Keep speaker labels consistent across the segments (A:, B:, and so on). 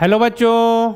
A: Hello बच्चों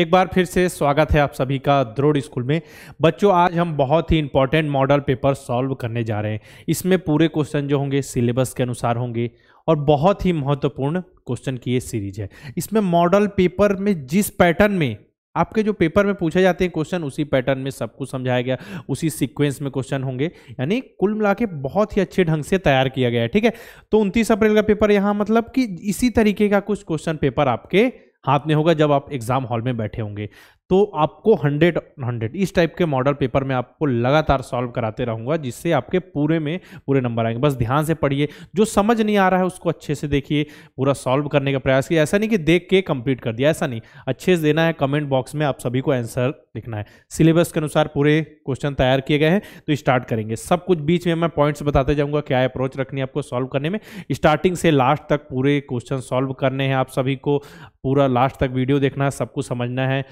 A: एक बार फिर से स्वागत है आप सभी का द्रोड़ स्कूल में बच्चों आज हम बहुत ही इंपॉर्टेंट मॉडल पेपर सॉल्व करने जा रहे हैं इसमें पूरे क्वेश्चन जो होंगे सिलेबस के अनुसार होंगे और बहुत ही महत्वपूर्ण क्वेश्चन की ये सीरीज है इसमें मॉडल पेपर में जिस पैटर्न में आपके जो पेपर में पूछे जाते हैं क्वेश्चन उसी पैटर्न में सब कुछ समझाया गया उसी सीक्वेंस में क्वेश्चन होंगे यानी कुल मिला के बहुत ही अच्छे ढंग से तैयार किया गया है ठीक है तो उनतीस अप्रैल का पेपर यहाँ मतलब कि इसी तरीके का कुछ क्वेश्चन पेपर आपके हाथ में होगा जब आप एग्ज़ाम हॉल में बैठे होंगे तो आपको हंड्रेड हंड्रेड इस टाइप के मॉडल पेपर में आपको लगातार सॉल्व कराते रहूँगा जिससे आपके पूरे में पूरे नंबर आएंगे बस ध्यान से पढ़िए जो समझ नहीं आ रहा है उसको अच्छे से देखिए पूरा सॉल्व करने का प्रयास किया ऐसा नहीं कि देख के कंप्लीट कर दिया ऐसा नहीं अच्छे से देना है कमेंट बॉक्स में आप सभी को आंसर लिखना है सिलेबस के अनुसार पूरे क्वेश्चन तैयार किए गए हैं तो स्टार्ट करेंगे सब कुछ बीच में मैं पॉइंट्स बताते जाऊँगा क्या अप्रोच रखनी है आपको सॉल्व करने में स्टार्टिंग से लास्ट तक पूरे क्वेश्चन सॉल्व करने हैं आप सभी को पूरा लास्ट तक वीडियो देखना है सब कुछ समझना है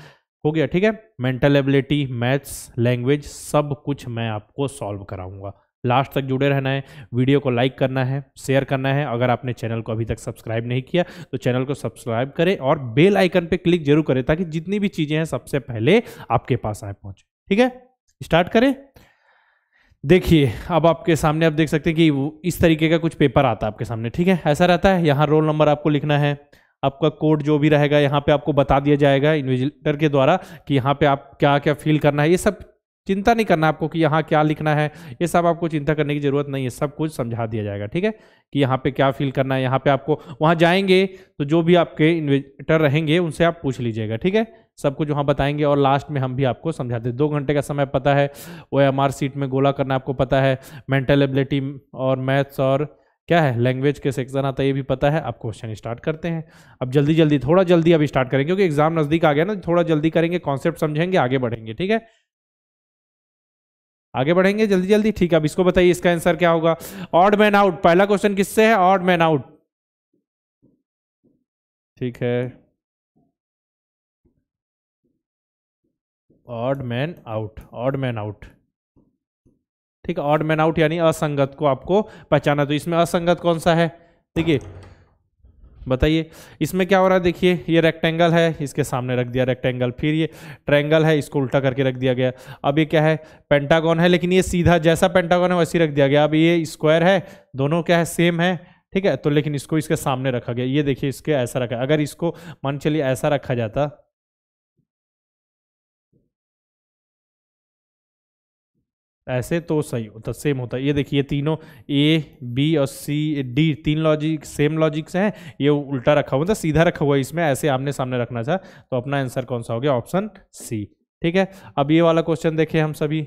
A: हो गया ठीक है मेंटल एबिलिटी मैथ्स लैंग्वेज सब कुछ मैं आपको सॉल्व कराऊंगा लास्ट तक जुड़े रहना है वीडियो को लाइक करना है शेयर करना है अगर आपने चैनल को अभी तक सब्सक्राइब नहीं किया तो चैनल को सब्सक्राइब करें और बेल आइकन पर क्लिक जरूर करें ताकि जितनी भी चीज़ें हैं सबसे पहले आपके पास आए पहुंचे ठीक है स्टार्ट करें देखिए अब आपके सामने आप देख सकते हैं कि इस तरीके का कुछ पेपर आता है आपके सामने ठीक है ऐसा रहता है यहाँ रोल नंबर आपको लिखना है आपका कोड जो भी रहेगा यहाँ पे आपको बता दिया जाएगा इन्विजिलेटर के द्वारा कि यहाँ पे आप क्या क्या फील करना है ये सब चिंता नहीं करना आपको कि यहाँ क्या लिखना है ये सब आपको चिंता करने की ज़रूरत नहीं है सब कुछ समझा दिया जाएगा ठीक है कि यहाँ पे क्या फील करना है यहाँ पे आपको वहाँ जाएंगे तो जो भी आपके इन्वेटर रहेंगे उनसे आप पूछ लीजिएगा ठीक है सब कुछ वहाँ बताएंगे और लास्ट में हम भी आपको समझाते दो घंटे का समय पता है ओ सीट में गोला करना आपको पता है मेंटल एबिलिटी और मैथ्स और क्या है लैंग्वेज के सेक्शन आता है ये भी पता है आप क्वेश्चन स्टार्ट करते हैं अब जल्दी जल्दी थोड़ा जल्दी अब स्टार्ट करेंगे क्योंकि एग्जाम नज़दीक आ गया ना थोड़ा जल्दी करेंगे कॉन्सेप्ट समझेंगे आगे बढ़ेंगे ठीक है आगे बढ़ेंगे जल्दी जल्दी ठीक है अब इसको बताइए इसका आंसर क्या होगा ऑड मैन आउट पहला क्वेश्चन किससे है ऑड मैन आउट ठीक है odd man out odd man out ठीक है ऑड मैन आउट यानी असंगत को आपको पहचाना तो इसमें असंगत कौन सा है ठीक है बताइए इसमें क्या हो रहा है देखिए ये रेक्टेंगल है इसके सामने रख दिया रेक्टेंगल फिर ये ट्रैंगल है इसको उल्टा करके रख दिया गया अब ये क्या है पेंटागॉन है लेकिन ये सीधा जैसा पेंटागॉन है वैसे रख दिया गया अब ये स्क्वायर है दोनों क्या है सेम है ठीक है तो लेकिन इसको इसके सामने रखा गया ये देखिए इसके ऐसा रखा अगर इसको मान चलिए ऐसा रखा जाता ऐसे तो सही होता सेम होता है ये देखिए तीनों ए बी और सी डी तीन लॉजिक सेम लॉजिक से हैं ये उल्टा रखा हुआ था सीधा रखा हुआ है इसमें ऐसे आमने सामने रखना था तो अपना आंसर कौन सा हो गया ऑप्शन सी ठीक है अब ये वाला क्वेश्चन देखें हम सभी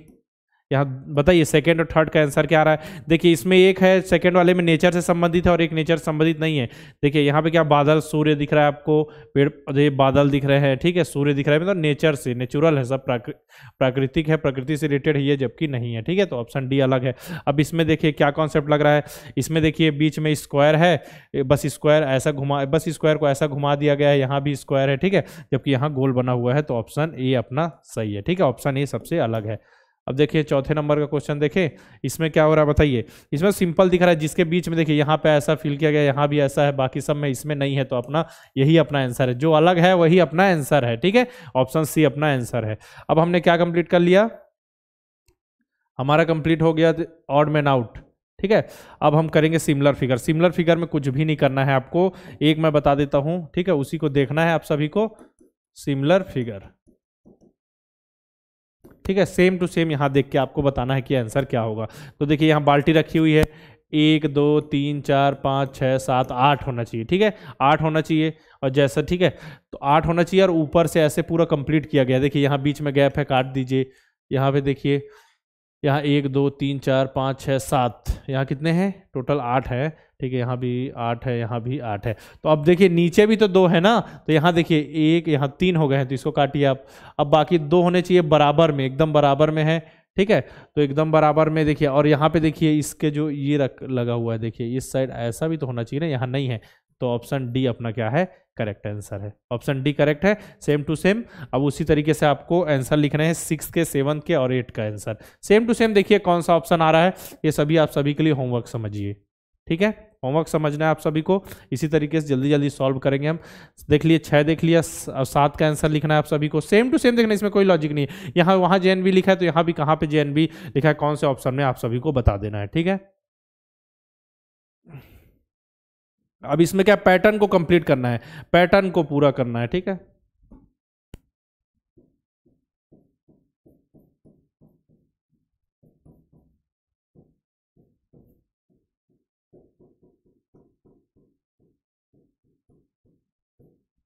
A: यहाँ बताइए सेकेंड और थर्ड का आंसर क्या आ रहा है देखिए इसमें एक है सेकेंड वाले में नेचर से संबंधित है और एक नेचर संबंधित नहीं है देखिए यहाँ पे क्या बादल सूर्य दिख रहा है आपको पेड़ बादल दिख रहे हैं ठीक है सूर्य दिख रहा है मतलब नेचर से नेचुरल है सब प्राकृतिक है प्रकृति से रिलेटेड है ये जबकि नहीं है ठीक है तो ऑप्शन डी अलग है अब इसमें देखिए क्या कॉन्सेप्ट लग रहा है इसमें देखिए बीच में स्क्वायर है बस स्क्वायर ऐसा घुमा बस स्क्वायर को ऐसा घुमा दिया गया है यहाँ भी स्क्वायर है ठीक है जबकि यहाँ गोल बना हुआ है तो ऑप्शन ए अपना सही है ठीक है ऑप्शन ए सबसे अलग है अब देखिए चौथे नंबर का क्वेश्चन देखिए इसमें क्या हो रहा है बताइए इसमें सिंपल दिख रहा है जिसके बीच में देखिए यहाँ पे ऐसा फील किया गया यहाँ भी ऐसा है बाकी सब में इसमें नहीं है तो अपना यही अपना आंसर है जो अलग है वही अपना आंसर है ठीक है ऑप्शन सी अपना आंसर है अब हमने क्या कंप्लीट कर लिया हमारा कंप्लीट हो गया ऑड मैन आउट ठीक है अब हम करेंगे सिमिलर फिगर सिमिलर फिगर में कुछ भी नहीं करना है आपको एक मैं बता देता हूँ ठीक है उसी को देखना है आप सभी को सिमिलर फिगर ठीक है सेम टू सेम यहाँ देख के आपको बताना है कि आंसर क्या होगा तो देखिए यहाँ बाल्टी रखी हुई है एक दो तीन चार पाँच छः सात आठ होना चाहिए ठीक है आठ होना चाहिए और जैसा ठीक है तो आठ होना चाहिए और ऊपर से ऐसे पूरा कंप्लीट किया गया देखिए यहाँ बीच में गैप है काट दीजिए यहाँ पे देखिए यहाँ एक दो तीन चार पाँच छः सात यहाँ कितने हैं टोटल आठ है ठीक है यहाँ भी आठ है यहाँ भी आठ है तो अब देखिए नीचे भी तो दो है ना तो यहाँ देखिए एक यहाँ तीन हो गए हैं तो इसको काटिए आप अब बाकी दो होने चाहिए बराबर में एकदम बराबर में है ठीक है तो एकदम बराबर में देखिए और यहाँ पे देखिए इसके जो ये रख लगा हुआ है देखिए इस साइड ऐसा भी तो होना चाहिए ना यहाँ नहीं है तो ऑप्शन डी अपना क्या है करेक्ट आंसर है ऑप्शन डी करेक्ट है सेम टू सेम अब उसी तरीके से आपको आंसर लिखना है सिक्स के सेवन के और एट का आंसर सेम टू सेम देखिए कौन सा ऑप्शन आ रहा है ये सभी आप सभी के लिए होमवर्क समझिए ठीक है होमवर्क समझना है आप सभी को इसी तरीके से जल्दी जल्दी सॉल्व करेंगे हम देख लिए छः देख लिया और सात का आंसर लिखना है आप सभी को सेम टू सेम देखना इसमें कोई लॉजिक नहीं है यहाँ वहाँ जे लिखा है तो यहाँ भी कहाँ पर जे लिखा है कौन से ऑप्शन में आप सभी को बता देना है ठीक है अब इसमें क्या पैटर्न को कंप्लीट करना है पैटर्न को पूरा करना है ठीक है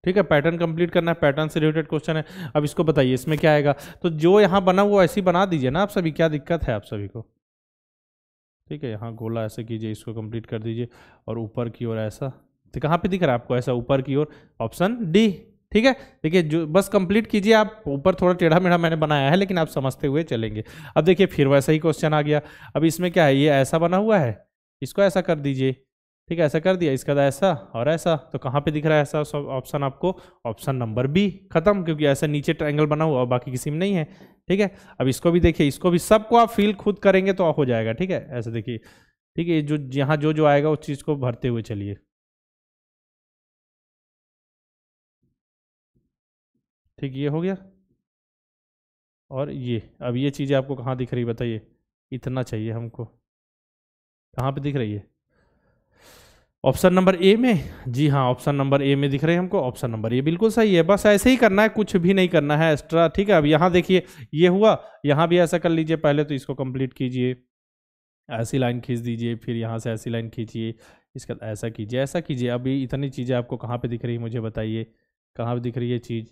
A: ठीक है पैटर्न कंप्लीट करना है पैटर्न से रिलेटेड क्वेश्चन है अब इसको बताइए इसमें क्या आएगा तो जो यहाँ बना वो ऐसी ही बना दीजिए ना आप सभी क्या दिक्कत है आप सभी को ठीक है यहाँ गोला ऐसे कीजिए इसको कंप्लीट कर दीजिए और ऊपर की ओर ऐसा तो कहाँ पे दिख रहा है आपको ऐसा ऊपर की ओर ऑप्शन डी ठीक है देखिए जो बस कंप्लीट कीजिए आप ऊपर थोड़ा टेढ़ा मेढ़ा मैंने बनाया है लेकिन आप समझते हुए चलेंगे अब देखिए फिर वैसा ही क्वेश्चन आ गया अब इसमें क्या है ये ऐसा बना हुआ है इसको ऐसा कर दीजिए ठीक है ऐसा कर दिया इसका ऐसा और ऐसा तो कहाँ पे दिख रहा है ऐसा सब ऑप्शन आपको ऑप्शन नंबर बी खत्म क्योंकि ऐसा नीचे ट्रायंगल बना हुआ और बाकी किसी में नहीं है ठीक है अब इसको भी देखिए इसको भी सबको आप फील खुद करेंगे तो हो जाएगा ठीक है ऐसे देखिए ठीक है जो यहाँ जो जो आएगा उस चीज़ को भरते हुए चलिए ठीक ये हो गया और ये अब ये चीज़ें आपको कहाँ दिख रही बताइए इतना चाहिए हमको कहाँ पे दिख रही है ऑप्शन नंबर ए में जी हाँ ऑप्शन नंबर ए में दिख रहे हैं हमको ऑप्शन नंबर ए बिल्कुल सही है बस ऐसे ही करना है कुछ भी नहीं करना है एक्स्ट्रा ठीक है अब यहाँ देखिए ये हुआ यहाँ भी ऐसा कर लीजिए पहले तो इसको कंप्लीट कीजिए ऐसी लाइन खींच दीजिए फिर यहाँ से ऐसी लाइन खींचिए इसका ऐसा कीजिए ऐसा कीजिए अभी इतनी चीज़ें आपको कहाँ पर दिख रही है मुझे बताइए कहाँ पर दिख रही है चीज़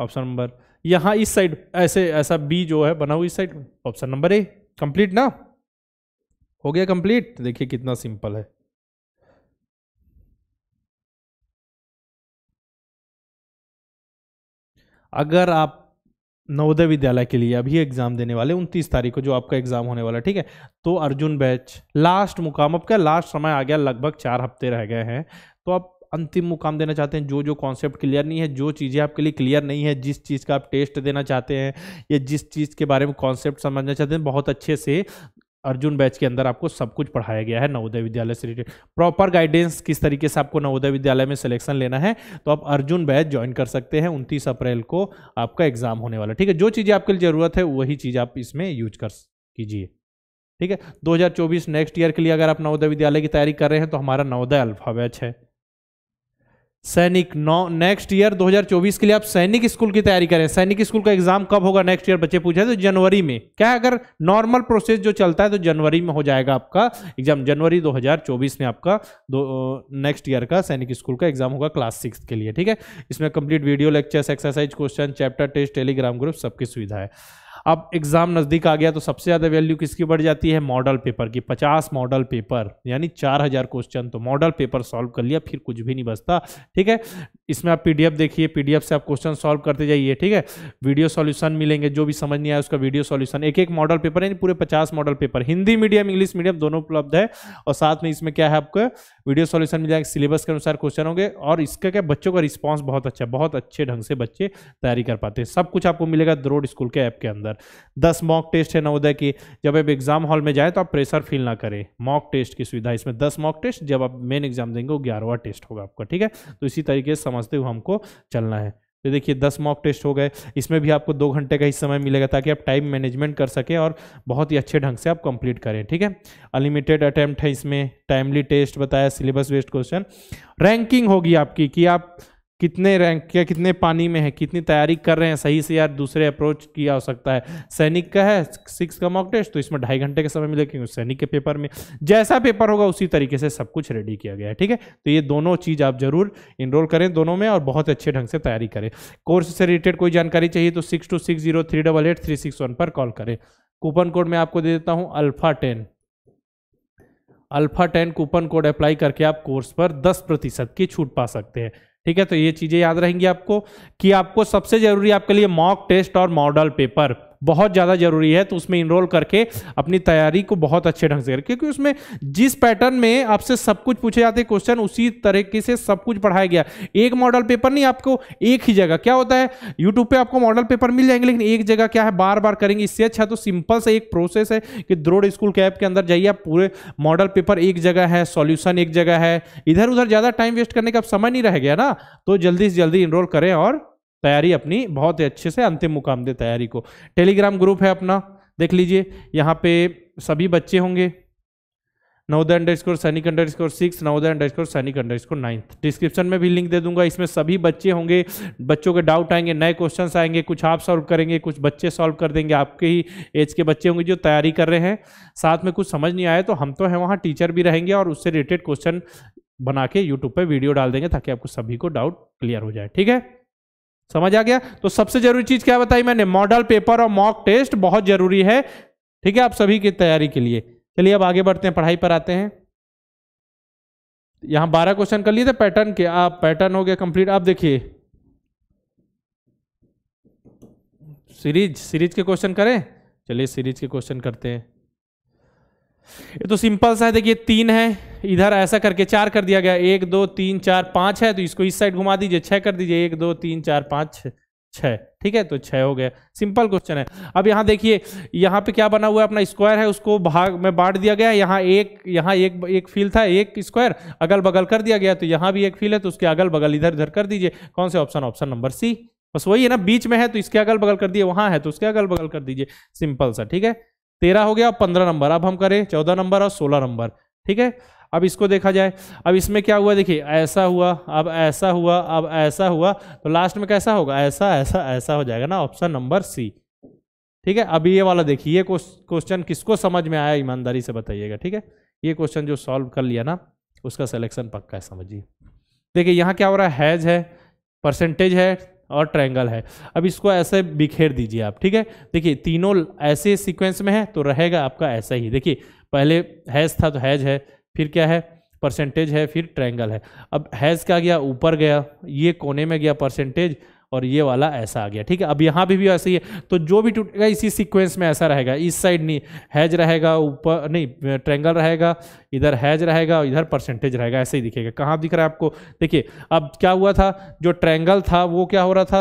A: ऑप्शन नंबर यहाँ इस साइड ऐसे ऐसा बी जो है बना हुआ इस side option number A complete ना हो गया कंप्लीट देखिए कितना सिंपल है अगर आप नवोदय विद्यालय के लिए अभी एग्जाम देने वाले उनतीस तारीख को जो आपका एग्जाम होने वाला ठीक है तो अर्जुन बैच लास्ट मुकाम आपका लास्ट समय आ गया लगभग चार हफ्ते रह गए हैं तो आप अंतिम मुकाम देना चाहते हैं जो जो कॉन्सेप्ट क्लियर नहीं है जो चीज़ें आपके लिए क्लियर नहीं है जिस चीज़ का आप टेस्ट देना चाहते हैं या जिस चीज़ के बारे में कॉन्सेप्ट समझना चाहते हैं बहुत अच्छे से अर्जुन बैच के अंदर आपको सब कुछ पढ़ाया गया है नवोदय विद्यालय से रिलेटेड प्रॉपर गाइडेंस किस तरीके से आपको नवोदय विद्यालय में सिलेक्शन लेना है तो आप अर्जुन बैच ज्वाइन कर सकते हैं उनतीस अप्रैल को आपका एग्जाम होने वाला ठीक है जो चीज़ें आपके लिए ज़रूरत है वही चीज़ आप इसमें यूज कर कीजिए ठीक है 2024 नेक्स्ट ईयर के लिए अगर आप नवोदय विद्यालय की तैयारी कर रहे हैं तो हमारा नवोदय अल्फा बैच है सैनिक नौ नेक्स्ट ईयर 2024 के लिए आप सैनिक स्कूल की तैयारी करें सैनिक स्कूल का एग्जाम कब होगा नेक्स्ट ईयर बच्चे पूछे तो जनवरी में क्या अगर नॉर्मल प्रोसेस जो चलता है तो जनवरी में हो जाएगा आपका एग्जाम जनवरी 2024 में आपका दो नेक्स्ट ईयर का सैनिक स्कूल का एग्जाम होगा क्लास सिक्स के लिए ठीक है इसमें complete video lectures exercise question chapter test telegram group सबकी सुविधा है अब एग्ज़ाम नज़दीक आ गया तो सबसे ज़्यादा वैल्यू किसकी बढ़ जाती है मॉडल पेपर की पचास मॉडल पेपर यानी चार हज़ार क्वेश्चन तो मॉडल पेपर सॉल्व कर लिया फिर कुछ भी नहीं बचता ठीक है इसमें आप पीडीएफ देखिए पीडीएफ से आप क्वेश्चन सॉल्व करते जाइए ठीक है वीडियो सॉल्यूशन मिलेंगे जो भी समझ नहीं आया उसका वीडियो सॉल्यूशन एक एक मॉडल पेपर यानी पूरे पचास model paper Hindi medium English medium दोनों उपलब्ध है और साथ में इसमें क्या है आपको वीडियो सॉल्यूशन मिल जाएगा सिलेबस के अनुसार क्वेश्चन होंगे और इसका क्या बच्चों का रिस्पॉन्स बहुत अच्छा बहुत अच्छे ढंग से बच्चे तैयारी कर पाते हैं सब कुछ आपको मिलेगा द्रोड स्कूल के ऐप के अंदर अंदर दस मॉक टेस्ट है नवोदय की जब आप एग्जाम हॉल में जाए तो आप प्रेशर फील ना करें मॉक टेस्ट की सुविधा इसमें दस मॉक टेस्ट जब आप मेन एग्जाम देंगे वो ग्यारहवा टेस्ट होगा आपका ठीक है तो इसी तरीके से समझते हुए हमको चलना है तो देखिए दस मॉक टेस्ट हो गए इसमें भी आपको दो घंटे का ही समय मिलेगा ताकि आप टाइम मैनेजमेंट कर सकें और बहुत ही अच्छे ढंग से आप कंप्लीट करें ठीक है अनलिमिटेड अटैम्प्ट है इसमें टाइमली टेस्ट बताया सिलेबस बेस्ड क्वेश्चन रैंकिंग होगी आपकी कि आप कितने रैंक या कितने पानी में है कितनी तैयारी कर रहे हैं सही से यार दूसरे अप्रोच की आवश्यकता है सैनिक का है सिक्स का मॉक टेस्ट तो इसमें ढाई घंटे का समय मिलेगा क्योंकि सैनिक के पेपर में जैसा पेपर होगा उसी तरीके से सब कुछ रेडी किया गया है ठीक है तो ये दोनों चीज़ आप जरूर इनरोल करें दोनों में और बहुत अच्छे ढंग से तैयारी करें कोर्स से रिलेटेड कोई जानकारी चाहिए तो six two six zero three double eight three six one पर कॉल करें कूपन कोड मैं आपको दे देता हूँ alpha ten alpha ten coupon code apply करके आप कोर्स पर दस प्रतिशत की छूट पा सकते हैं ठीक है तो ये चीज़ें याद रहेंगी आपको कि आपको सबसे ज़रूरी आपके लिए मॉक टेस्ट और मॉडल पेपर बहुत ज़्यादा ज़रूरी है तो उसमें इनरोल करके अपनी तैयारी को बहुत अच्छे ढंग से करें क्योंकि उसमें जिस पैटर्न में आपसे सब कुछ पूछे जाते हैं क्वेश्चन उसी तरीके से सब कुछ पढ़ाया गया एक मॉडल पेपर नहीं आपको एक ही जगह क्या होता है यूट्यूब पर आपको मॉडल पेपर मिल जाएंगे लेकिन एक जगह क्या है बार बार करेंगे इससे अच्छा तो सिंपल से एक प्रोसेस है कि द्रोड स्कूल कैब के अंदर जाइए आप पूरे मॉडल पेपर एक जगह है सॉल्यूशन एक जगह है इधर उधर ज़्यादा टाइम वेस्ट करने का अब समय नहीं रह गया ना तो जल्दी से जल्दी इनरोल करें और तैयारी अपनी बहुत ही अच्छे से अंतिम मुकाम दे तैयारी को टेलीग्राम ग्रुप है अपना देख लीजिए यहाँ पे सभी बच्चे होंगे Navodaya underscore Sainik underscore six Navodaya underscore Sainik underscore ninth description में भी लिंक दे दूंगा इसमें सभी बच्चे होंगे बच्चों के डाउट आएंगे नए क्वेश्चंस आएंगे कुछ आप सॉल्व करेंगे कुछ बच्चे सॉल्व कर देंगे आपके ही एज के बच्चे होंगे जो तैयारी कर रहे हैं साथ में कुछ समझ नहीं आए तो हम तो हैं वहाँ टीचर भी रहेंगे और उससे रिलेटेड क्वेश्चन बना के यूट्यूब पर वीडियो डाल देंगे ताकि आपको सभी को डाउट क्लियर हो जाए ठीक है समझ आ गया तो सबसे जरूरी चीज क्या बताई मैंने मॉडल पेपर और मॉक टेस्ट बहुत जरूरी है ठीक है आप सभी की तैयारी के लिए चलिए अब आगे बढ़ते हैं पढ़ाई पर आते हैं यहां बारह क्वेश्चन कर लिए थे पैटर्न के आप पैटर्न हो गया कंप्लीट आप देखिए सीरीज सीरीज के क्वेश्चन करें चलिए सीरीज के क्वेश्चन करते हैं ये तो सिंपल सा है देखिए तीन है इधर ऐसा करके चार कर दिया गया एक दो तीन चार पाँच है तो इसको इस साइड घुमा दीजिए छः कर दीजिए एक दो तीन चार पाँच छः ठीक है तो छः हो गया सिंपल क्वेश्चन है अब यहाँ देखिए यहाँ पे क्या बना हुआ है अपना स्क्वायर है उसको भाग में बांट दिया गया है यहाँ एक यहाँ एक एक फील था एक स्क्वायर अगल बगल कर दिया गया तो यहाँ भी एक फील है तो उसके अगल बगल इधर उधर कर दीजिए कौन से ऑप्शन ऑप्शन नंबर सी बस वही है ना बीच में है तो इसके अगल बगल कर दिए वहाँ है तो उसके अगल बगल कर दीजिए सिंपल सा ठीक है तेरह हो गया पंद्रह नंबर अब हम करें चौदह नंबर और सोलह नंबर ठीक है अब इसको देखा जाए अब इसमें क्या हुआ देखिए ऐसा हुआ अब ऐसा हुआ अब ऐसा हुआ तो लास्ट में कैसा होगा ऐसा ऐसा ऐसा हो जाएगा ना ऑप्शन नंबर सी ठीक है अभी ये वाला देखिए ये क्वेश्चन किसको समझ में आया ईमानदारी से बताइएगा ठीक है ये क्वेश्चन जो सॉल्व कर लिया ना उसका सिलेक्शन पक्का है समझिए देखिए यहाँ क्या हो रहा है हैज है परसेंटेज है और ट्रायंगल है अब इसको ऐसे बिखेर दीजिए आप ठीक है देखिए तीनों ऐसे सीक्वेंस में है तो रहेगा आपका ऐसा ही देखिए पहले हैज था तो हैज है फिर क्या है परसेंटेज है फिर ट्रायंगल है अब हैज़ का गया ऊपर गया ये कोने में गया परसेंटेज और ये वाला ऐसा आ गया ठीक है अब यहाँ भी भी ऐसे ही है तो जो भी टूटेगा इसी सीक्वेंस में ऐसा रहेगा इस साइड नहीं हैज रहेगा ऊपर नहीं ट्रेंगल रहेगा इधर हैज रहेगा और इधर परसेंटेज रहेगा ऐसे ही दिखेगा कहाँ दिख रहा है आपको देखिए अब क्या हुआ था जो ट्रेंगल था वो क्या हो रहा था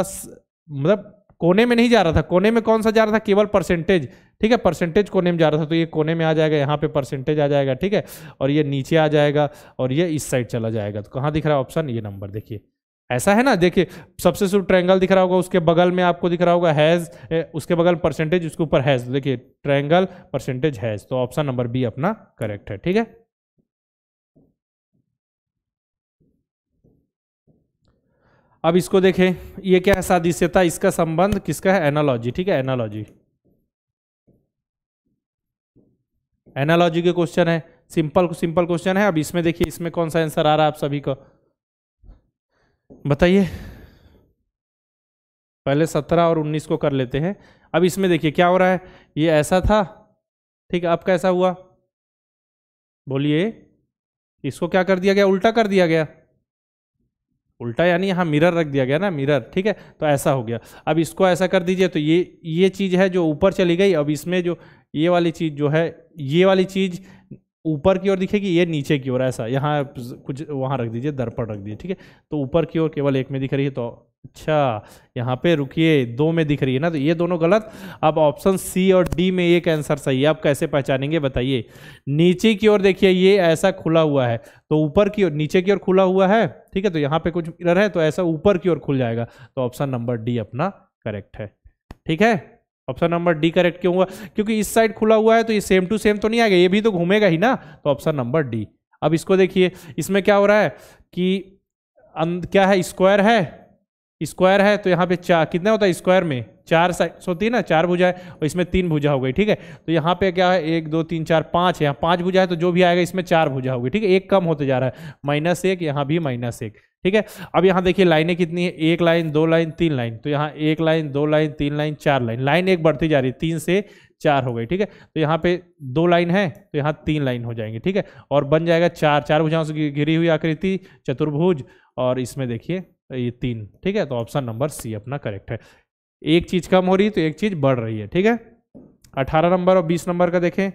A: मतलब कोने में नहीं जा रहा था कोने में कौन सा जा रहा था केवल परसेंटेज ठीक है परसेंटेज कोने में जा रहा था तो ये कोने में आ जाएगा यहाँ पे परसेंटेज आ जाएगा ठीक है और ये नीचे आ जाएगा और ये इस साइड चला जाएगा तो कहाँ दिख रहा है ऑप्शन ये नंबर देखिए ऐसा है ना देखिए सबसे शुरू ट्रायंगल दिख रहा होगा उसके बगल में आपको दिख रहा होगा हैज उसके बगल परसेंटेज उसके ऊपर हैज देखिए ट्रायंगल परसेंटेज हैज तो ऑप्शन नंबर बी अपना करेक्ट है ठीक है अब इसको देखें ये क्या है सादिश्यता इसका संबंध किसका है एनालॉजी ठीक है एनालॉजी एनालॉजी के क्वेश्चन है सिंपल सिंपल क्वेश्चन है अब इसमें देखिए इसमें कौन सा आंसर आ रहा है आप सभी को बताइए पहले सत्रह और उन्नीस को कर लेते हैं अब इसमें देखिए क्या हो रहा है ये ऐसा था ठीक है अब कैसा हुआ बोलिए इसको क्या कर दिया गया उल्टा कर दिया गया उल्टा यानी यहाँ मिरर रख दिया गया ना मिरर ठीक है तो ऐसा हो गया अब इसको ऐसा कर दीजिए तो ये ये चीज़ है जो ऊपर चली गई अब इसमें जो ये वाली चीज़ जो है ये वाली चीज़ ऊपर की ओर दिखेगी ये नीचे की ओर ऐसा यहाँ कुछ वहाँ रख दीजिए दर्पण रख दीजिए ठीक है तो ऊपर की ओर केवल एक में दिख रही है तो अच्छा यहाँ पे रुकिए दो में दिख रही है ना तो ये दोनों गलत अब ऑप्शन सी और डी में एक आंसर सही है आप कैसे पहचानेंगे बताइए नीचे की ओर देखिए ये ऐसा खुला हुआ है तो ऊपर की ओर नीचे की ओर खुला हुआ है ठीक है तो यहाँ पे कुछ मिरर है तो ऐसा ऊपर की ओर खुल जाएगा तो ऑप्शन नंबर डी अपना करेक्ट है ठीक है ऑप्शन नंबर डी करेक्ट क्यों हुआ क्योंकि इस साइड खुला हुआ है तो ये सेम टू सेम तो नहीं आएगा ये भी तो घूमेगा ही ना तो ऑप्शन नंबर डी अब इसको देखिए इसमें क्या हो रहा है कि क्या है स्क्वायर है स्क्वायर है तो यहाँ पे चार कितना होता है स्क्वायर में चार साइड होती है ना चार भुजा है और इसमें तीन भुजा हो गई ठीक है तो यहाँ पे क्या है एक दो तीन चार पाँच है यहाँ पाँच भुजा है तो जो भी आएगा इसमें चार भुजा होगी ठीक है एक कम होते जा रहा है माइनस एक यहाँ भी माइनस एक ठीक है अब यहाँ देखिए लाइनें कितनी है एक लाइन दो लाइन तीन लाइन तो यहाँ एक लाइन दो लाइन तीन लाइन चार लाइन लाइन एक बढ़ती जा रही है तीन से चार हो गई ठीक है तो यहाँ पे दो लाइन है तो यहाँ तीन लाइन हो जाएंगे ठीक है और बन जाएगा चार चार भुजाओं से घिरी हुई आकृति चतुर्भुज और इसमें देखिए ये तीन ठीक है तो ऑप्शन नंबर सी अपना करेक्ट है एक चीज़ कम हो रही है तो एक चीज़ बढ़ रही है ठीक है अठारह नंबर और बीस नंबर का देखें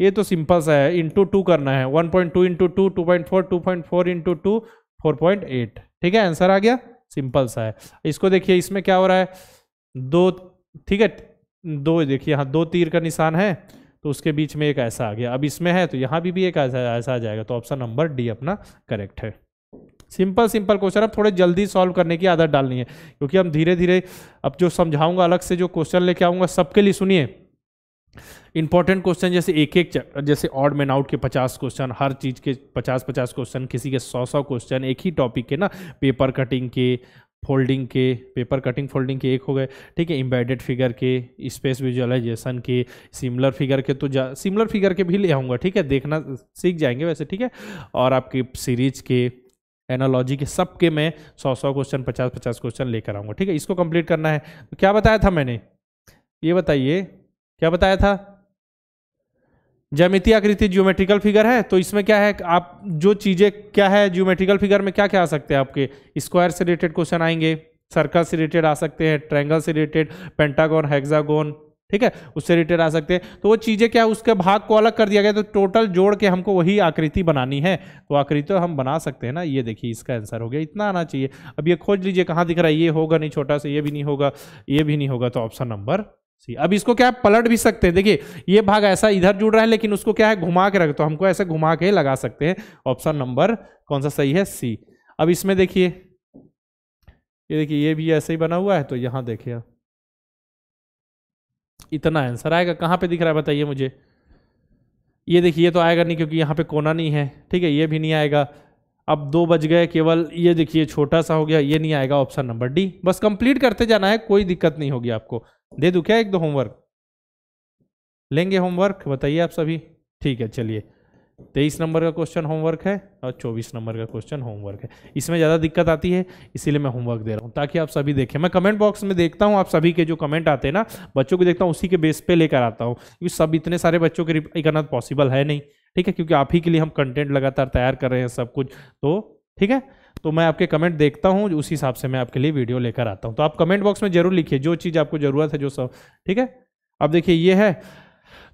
A: ये तो सिंपल सा है इंटू टू करना है one point two into two two point four two point four into two 4.8 ठीक है आंसर आ गया सिंपल सा है इसको देखिए इसमें क्या हो रहा है दो ठीक है दो देखिए यहाँ दो तीर का निशान है तो उसके बीच में एक ऐसा आ गया अब इसमें है तो यहाँ भी भी एक ऐसा ऐसा आ जाएगा तो ऑप्शन नंबर डी अपना करेक्ट है सिंपल सिंपल क्वेश्चन अब थोड़े जल्दी सॉल्व करने की आदत डालनी है क्योंकि हम धीरे धीरे अब जो समझाऊंगा अलग से जो क्वेश्चन लेके आऊँगा सबके लिए सुनिए इंपॉर्टेंट क्वेश्चन जैसे एक एक चैप्टर जैसे ऑड मैन आउट के पचास क्वेश्चन हर चीज़ के पचास पचास क्वेश्चन किसी के सौ सौ क्वेश्चन एक ही टॉपिक के ना पेपर कटिंग के फोल्डिंग के पेपर कटिंग फोल्डिंग के एक हो गए ठीक है एम्बेडेड फिगर के स्पेस विजुअलाइजेशन के सिमिलर फिगर के तो जा सिमिलर फिगर के भी ले आऊँगा ठीक है देखना सीख जाएंगे वैसे ठीक है और आपके सीरीज के एनालॉजी के सब के मैं सौ सौ क्वेश्चन पचास पचास क्वेश्चन लेकर आऊँगा ठीक है इसको कंप्लीट करना है तो क्या बताया था मैंने ये बताइए क्या बताया था जमिति आकृति ज्योमेट्रिकल फिगर है तो इसमें क्या है आप जो चीज़ें क्या है ज्योमेट्रिकल फिगर में क्या क्या आ सकते हैं आपके स्क्वायर से रिलेटेड क्वेश्चन आएंगे सर्कल से रिलेटेड आ सकते हैं ट्रैंगल से रिलेटेड पेंटागोन हेक्सागोन ठीक है उससे रिलेटेड आ सकते हैं तो वो चीज़ें क्या उसके भाग को अलग कर दिया गया तो टोटल जोड़ के हमको वही आकृति बनानी है तो आकृति हम बना सकते हैं ना ये देखिए इसका आंसर हो गया इतना आना चाहिए अब ये खोज लीजिए कहाँ दिख रहा है ये होगा नहीं छोटा सा ये भी नहीं होगा ये भी नहीं होगा तो ऑप्शन नंबर सी अब इसको क्या पलट भी सकते हैं देखिए ये भाग ऐसा इधर जुड़ रहा है लेकिन उसको क्या है घुमा के रख तो हमको ऐसे घुमा के लगा सकते हैं ऑप्शन नंबर कौन सा सही है सी अब इसमें देखिए ये देखिए ये भी ऐसे ही बना हुआ है तो यहां देखिए इतना आंसर आएगा कहां पे दिख रहा है बताइए मुझे ये देखिए ये तो आएगा नहीं क्योंकि यहां पे कोना नहीं है ठीक है ये भी नहीं आएगा अब दो बज गए केवल ये देखिए छोटा सा हो गया ये नहीं आएगा ऑप्शन नंबर डी बस कंप्लीट करते जाना है कोई दिक्कत नहीं होगी आपको दे दू क्या एक दो होमवर्क लेंगे होमवर्क बताइए आप सभी ठीक है चलिए तेईस नंबर का क्वेश्चन होमवर्क है और चौबीस नंबर का क्वेश्चन होमवर्क है इसमें ज़्यादा दिक्कत आती है इसीलिए मैं होमवर्क दे रहा हूँ ताकि आप सभी देखें मैं कमेंट बॉक्स में देखता हूँ आप सभी के जो कमेंट आते हैं ना बच्चों को देखता हूँ उसी के बेस पे लेकर आता हूँ क्योंकि सब इतने सारे बच्चों के रिप्लाई करना पॉसिबल तो है नहीं ठीक है क्योंकि आप ही के लिए हम कंटेंट लगातार तैयार कर रहे हैं सब कुछ तो ठीक है तो मैं आपके कमेंट देखता हूँ उस हिसाब से मैं आपके लिए वीडियो लेकर आता हूँ तो आप कमेंट बॉक्स में जरूर लिखिए जो चीज़ आपको ज़रूरत है जो सब ठीक है अब देखिए ये है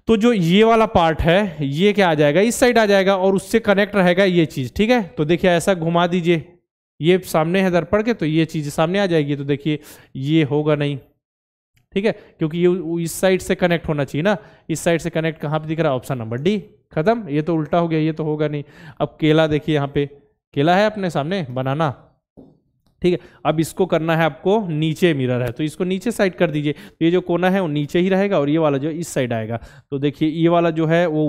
A: तो जो ये वाला पार्ट है ये क्या आ जाएगा इस साइड आ जाएगा और उससे कनेक्ट रहेगा ये चीज़ ठीक है तो देखिए ऐसा घुमा दीजिए ये सामने है दर्पण के तो ये चीज़ सामने आ जाएगी तो देखिए ये होगा नहीं ठीक है क्योंकि ये इस साइड से कनेक्ट होना चाहिए ना इस साइड से कनेक्ट कहाँ पे दिख रहा है ऑप्शन नंबर डी खत्म ये तो उल्टा हो गया ये तो होगा नहीं अब केला देखिए यहाँ पे केला है अपने सामने बनाना ठीक है अब इसको करना है आपको नीचे मिरर है तो इसको नीचे साइड कर दीजिए तो ये जो कोना है वो नीचे ही रहेगा और ये वाला जो इस साइड आएगा तो देखिए ये वाला जो है वो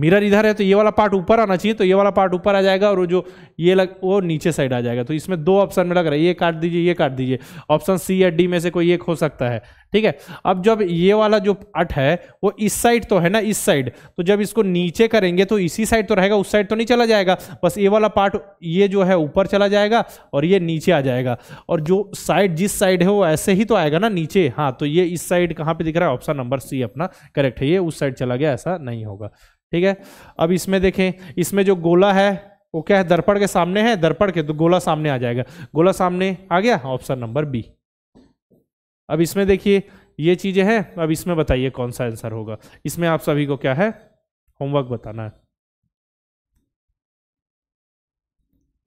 A: मिरर इधर है तो ये वाला पार्ट ऊपर आना चाहिए तो ये वाला पार्ट ऊपर आ जाएगा और वो जो ये लग वो नीचे साइड आ जाएगा तो इसमें दो ऑप्शन में लग रहा है ये काट दीजिए ये काट दीजिए ऑप्शन सी या डी में से कोई एक हो सकता है ठीक है अब जब ये वाला जो अट है वो इस साइड तो है ना इस साइड तो जब इसको नीचे करेंगे तो इसी साइड तो रहेगा उस साइड तो नहीं चला जाएगा बस ये वाला पार्ट ये जो है ऊपर चला जाएगा और ये नीचे आ जाएगा और जो साइड जिस साइड है वो ऐसे ही तो आएगा ना नीचे हाँ तो ये इस साइड कहाँ पर दिख रहा है ऑप्शन नंबर सी अपना करेक्ट है ये उस साइड चला गया ऐसा नहीं होगा ठीक है अब इसमें देखें इसमें जो गोला है वो क्या है दर्पण के सामने है दर्पण के तो गोला सामने आ जाएगा गोला सामने आ गया ऑप्शन नंबर बी अब इसमें देखिए ये चीज़ें हैं अब इसमें बताइए कौन सा आंसर होगा इसमें आप सभी को क्या है होमवर्क बताना है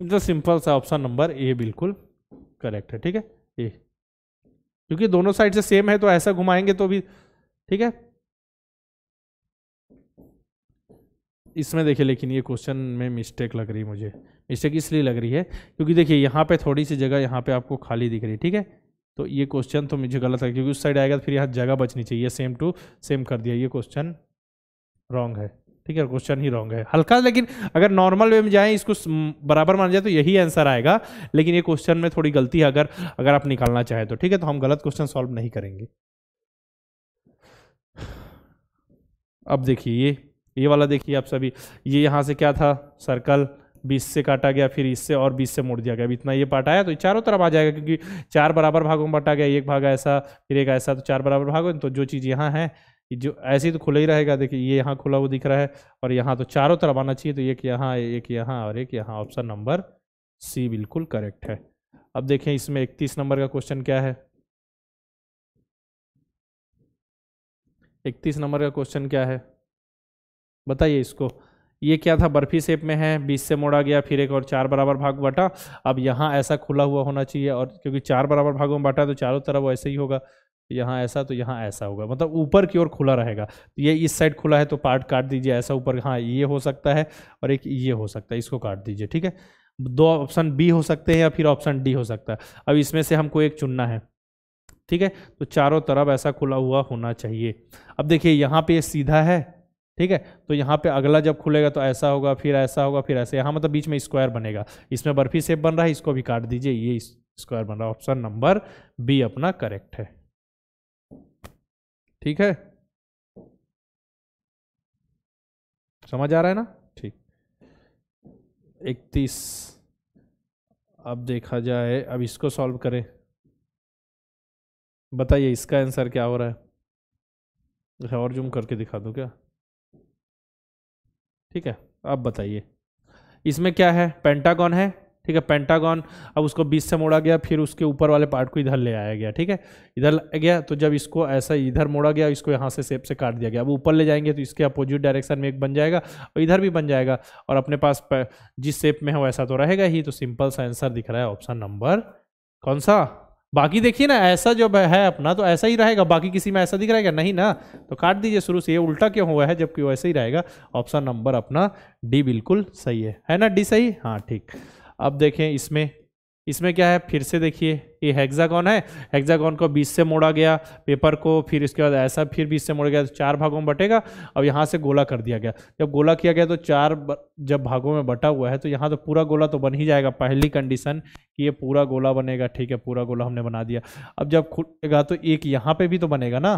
A: तो सिंपल सा ऑप्शन नंबर ए बिल्कुल करेक्ट है ठीक है ए क्योंकि दोनों साइड से सेम है तो ऐसा घुमाएंगे तो भी ठीक है इसमें देखिए लेकिन ये क्वेश्चन में मिस्टेक लग रही है मुझे मिस्टेक इसलिए लग रही है क्योंकि देखिए यहाँ पे थोड़ी सी जगह यहाँ पे आपको खाली दिख रही है ठीक है तो ये क्वेश्चन तो मुझे गलत है क्योंकि उस साइड आएगा तो फिर यहाँ जगह बचनी चाहिए सेम टू सेम कर दिया ये क्वेश्चन रॉन्ग है ठीक है क्वेश्चन ही रॉन्ग है हल्का लेकिन अगर नॉर्मल वे में जाए इसको बराबर मान जाए तो यही आंसर आएगा लेकिन ये क्वेश्चन में थोड़ी गलती है अगर अगर आप निकालना चाहें तो ठीक है तो हम गलत क्वेश्चन सॉल्व नहीं करेंगे अब देखिए ये ये वाला देखिए आप सभी ये यहाँ से क्या था सर्कल बीस से काटा गया फिर इससे और बीस से मोड़ दिया गया अब इतना ये पार्ट आया तो चारों तरफ आ जाएगा क्योंकि चार बराबर भागों में बांटा गया एक भाग ऐसा फिर एक ऐसा तो चार बराबर भाग तो जो चीज़ यहाँ है जो ऐसे ही तो खुला ही रहेगा देखिए ये यहाँ खुला हुआ दिख रहा है और यहाँ तो चारों तरफ आना चाहिए तो एक यहाँ एक यहाँ और एक यहाँ ऑप्शन नंबर सी बिल्कुल करेक्ट है अब देखें इसमें इकतीस नंबर का क्वेश्चन क्या है इकतीस नंबर का क्वेश्चन क्या है बताइए इसको ये क्या था बर्फी शेप में है बीस से मोड़ा गया फिर एक और चार बराबर भाग बांटा अब यहाँ ऐसा खुला हुआ होना चाहिए और क्योंकि चार बराबर भागों में बांटा तो चारों तरफ ऐसे ही होगा यहाँ ऐसा तो यहाँ ऐसा होगा मतलब ऊपर की ओर खुला रहेगा ये इस साइड खुला है तो पार्ट काट दीजिए ऐसा ऊपर हाँ ये हो सकता है और एक ये हो सकता है इसको काट दीजिए ठीक है दो ऑप्शन बी हो सकते हैं या फिर ऑप्शन डी हो सकता है अब इसमें से हमको एक चुनना है ठीक है तो चारों तरफ ऐसा खुला हुआ होना चाहिए अब देखिए यहाँ पे सीधा है ठीक है तो यहाँ पे अगला जब खुलेगा तो ऐसा होगा फिर ऐसा होगा फिर ऐसे यहाँ मतलब बीच में स्क्वायर बनेगा इसमें बर्फी सेप बन रहा है इसको भी काट दीजिए ये स्क्वायर बन रहा है ऑप्शन नंबर बी अपना करेक्ट है ठीक है समझ आ रहा है ना ठीक इकतीस अब देखा जाए अब इसको सॉल्व करें बताइए इसका आंसर क्या हो रहा है और जूम करके दिखा दो क्या ठीक है अब बताइए इसमें क्या है पेंटागॉन है ठीक है पेंटागॉन अब उसको बीच से मोड़ा गया फिर उसके ऊपर वाले पार्ट को इधर ले आया गया ठीक है इधर लाया गया तो जब इसको ऐसा इधर मोड़ा गया इसको यहाँ से सेप से काट दिया गया अब ऊपर ले जाएंगे तो इसके अपोजिट डायरेक्शन में एक बन जाएगा और इधर भी बन जाएगा और अपने पास जिस शेप में है वैसा तो रहेगा ही तो सिंपल सा आंसर दिख रहा है ऑप्शन नंबर कौन सा बाकी देखिए ना ऐसा जो है अपना तो ऐसा ही रहेगा बाकी किसी में ऐसा दिख रहेगा नहीं ना तो काट दीजिए शुरू से ये उल्टा क्यों हुआ है जबकि वैसे ही रहेगा ऑप्शन नंबर अपना डी बिल्कुल सही है है ना डी सही हाँ ठीक अब देखें इसमें इसमें क्या है फिर से देखिए ये हेक्सागोन है हेक्सागोन को बीस से मोड़ा गया पेपर को फिर इसके बाद ऐसा फिर बीस से मोड़ा गया तो चार भागों में बटेगा अब यहाँ से गोला कर दिया गया जब गोला किया गया तो चार जब भागों में बटा हुआ है तो यहाँ तो पूरा गोला तो बन ही जाएगा पहली कंडीशन कि ये पूरा गोला बनेगा ठीक है पूरा गोला हमने बना दिया अब जब खुटेगा तो एक यहाँ पर भी तो बनेगा ना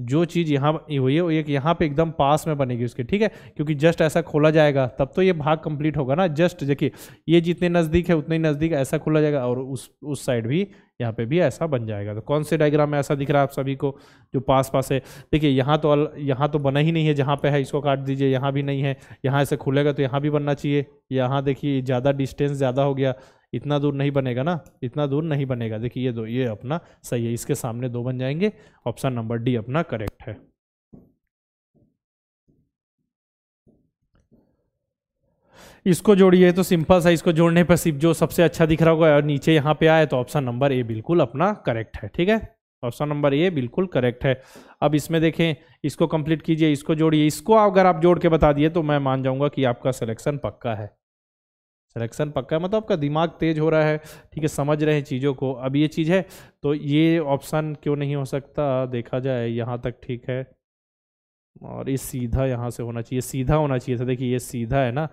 A: जो चीज़ यहाँ हुई है वो एक यहाँ पे एकदम पास में बनेगी उसके ठीक है क्योंकि जस्ट ऐसा खोला जाएगा तब तो ये भाग कंप्लीट होगा ना जस्ट देखिए ये जितने नज़दीक है उतने ही नज़दीक ऐसा खोला जाएगा और उस उस साइड भी यहाँ पे भी ऐसा बन जाएगा तो कौन से डायग्राम में ऐसा दिख रहा है आप सभी को जो पास पास है देखिए यहाँ तो यहाँ तो बना ही नहीं है जहाँ पे है इसको काट दीजिए यहाँ भी नहीं है यहाँ ऐसे खुलेगा तो यहाँ भी बनना चाहिए यहाँ देखिए ज़्यादा डिस्टेंस ज़्यादा हो गया इतना दूर नहीं बनेगा ना इतना दूर नहीं बनेगा देखिए ये दो ये अपना सही है इसके सामने दो बन जाएंगे ऑप्शन नंबर डी अपना करेक्ट है इसको जोड़िए तो सिंपल सा इसको जोड़ने पर सिर्फ जो सबसे अच्छा दिख रहा होगा और नीचे यहाँ पे आए तो ऑप्शन नंबर ए बिल्कुल अपना करेक्ट है ठीक है ऑप्शन नंबर ए बिल्कुल करेक्ट है अब इसमें देखें इसको कंप्लीट कीजिए इसको जोड़िए इसको अगर आप जोड़ के बता दिए तो मैं मान जाऊंगा कि आपका सिलेक्शन पक्का है सिलेक्शन पक्का है मतलब आपका दिमाग तेज हो रहा है ठीक है समझ रहे हैं चीज़ों को अब ये चीज़ है तो ये ऑप्शन क्यों नहीं हो सकता देखा जाए यहाँ तक ठीक है और ये सीधा यहाँ से होना चाहिए सीधा होना चाहिए था देखिए ये सीधा है ना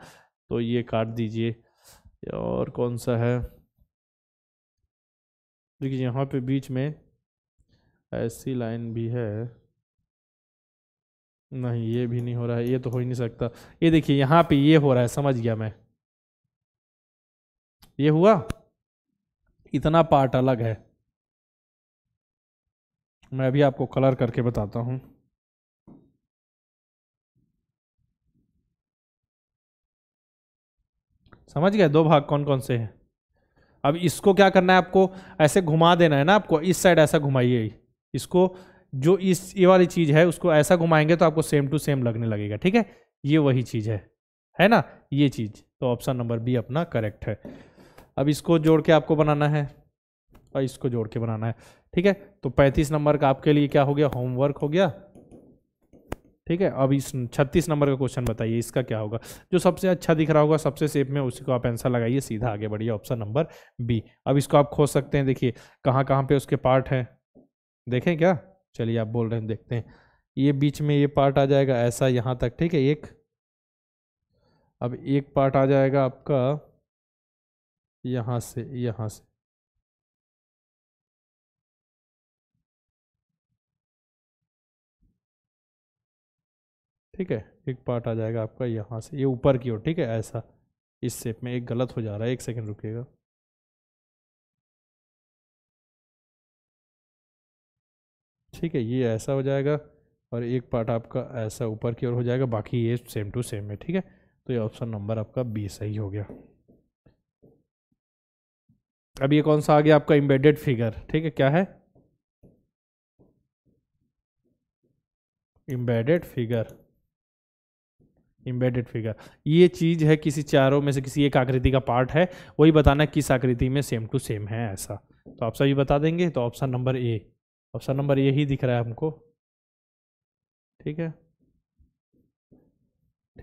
A: तो ये काट दीजिए और कौन सा है देखिए यहाँ पे बीच में ऐसी लाइन भी है नहीं ये भी नहीं हो रहा है ये तो हो ही नहीं सकता ये देखिए यहाँ पे ये हो रहा है समझ गया मैं ये हुआ इतना पार्ट अलग है
B: मैं अभी आपको कलर करके बताता हूं
A: समझ गए दो भाग कौन कौन से हैं अब इसको क्या करना है आपको ऐसे घुमा देना है ना आपको इस साइड ऐसा घुमाइए इसको जो इस ये वाली चीज़ है उसको ऐसा घुमाएंगे तो आपको सेम टू सेम लगने लगेगा ठीक है ये वही चीज़ है है ना ये चीज़ तो ऑप्शन नंबर बी अपना करेक्ट है अब इसको जोड़ के आपको बनाना है और इसको जोड़ के बनाना है ठीक है तो पैंतीस नंबर का आपके लिए क्या हो गया होमवर्क हो गया ठीक है अब इस छत्तीस नंबर का क्वेश्चन बताइए इसका क्या होगा जो सबसे अच्छा दिख रहा होगा सबसे सेफ में उसी को आप आंसर लगाइए सीधा आगे बढ़िए ऑप्शन नंबर बी अब इसको आप खोज सकते हैं देखिए कहाँ कहाँ पे उसके पार्ट हैं देखें क्या चलिए आप बोल रहे हैं देखते हैं ये बीच में ये पार्ट आ जाएगा ऐसा यहाँ तक ठीक है एक अब एक पार्ट आ जाएगा
B: आपका यहाँ से यहाँ से ठीक है एक पार्ट आ जाएगा आपका यहाँ से ये यह ऊपर की ओर ठीक है ऐसा इस शेप में एक गलत हो जा रहा है एक सेकंड रुकेगा
A: ठीक है ये ऐसा हो जाएगा और एक पार्ट आपका ऐसा ऊपर की ओर हो जाएगा बाकी ये सेम टू सेम है ठीक है तो ये ऑप्शन नंबर आपका बी सही हो गया अब ये कौन सा आ गया आपका एम्बेडेड फिगर ठीक है क्या है एम्बेडेड फिगर एम्बेडेड फिगर ये चीज़ है किसी चारों में से किसी एक आकृति का पार्ट है वही बताना किस आकृति में सेम टू सेम है ऐसा तो आप सभी बता देंगे तो option number A option number A ही दिख रहा है हमको ठीक है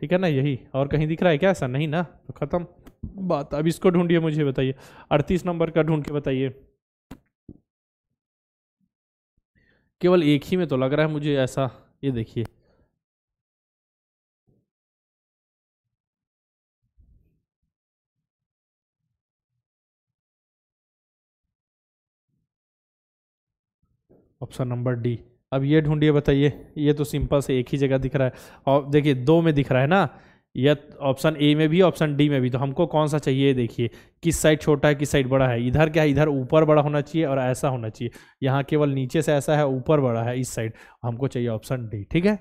A: ठीक है ना यही और कहीं दिख रहा है क्या ऐसा नहीं ना तो ख़त्म बात अब इसको ढूंढिए मुझे बताइए अड़तीस नंबर का ढूंढ के बताइए केवल एक ही में तो लग रहा है मुझे ऐसा ये देखिए ऑप्शन नंबर डी अब ये ढूंढिए बताइए ये तो सिंपल से एक ही जगह दिख रहा है और देखिए दो में दिख रहा है ना या ऑप्शन ए में भी ऑप्शन डी में भी तो हमको कौन सा चाहिए देखिए किस साइड छोटा है किस साइड बड़ा है इधर क्या है इधर ऊपर बड़ा होना चाहिए और ऐसा होना चाहिए यहाँ केवल नीचे से ऐसा है ऊपर बड़ा है इस साइड हमको चाहिए ऑप्शन डी ठीक है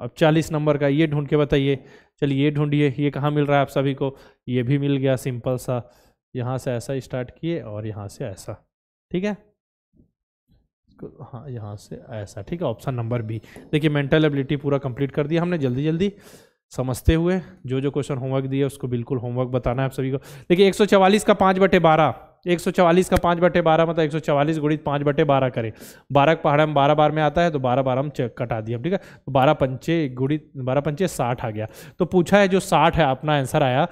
A: अब चालीस नंबर का ये ढूंढ के बताइए चलिए ये ढूंढिए ये कहाँ मिल रहा है आप सभी को ये भी मिल गया सिंपल सा यहाँ से ऐसा स्टार्ट किए और यहाँ से ऐसा ठीक है हाँ यहाँ से ऐसा ठीक है ऑप्शन नंबर बी देखिए मेंटल एबिलिटी पूरा कंप्लीट कर दिया हमने जल्दी जल्दी समझते हुए जो जो क्वेश्चन होमवर्क दिए उसको बिल्कुल होमवर्क बताना है आप सभी को देखिए 144 का पाँच बटे बारह एक का पाँच बटे बारह मतलब एक सौ चवालीस गुणित पाँच बटे बारह करें बारह का पहाड़ा में बारह बार में आता है तो बारह बार हम कटा दिए ठीक है तो बारह पंचे गुणित बारह पंचे साठ आ गया तो पूछा है जो साठ है अपना आंसर आया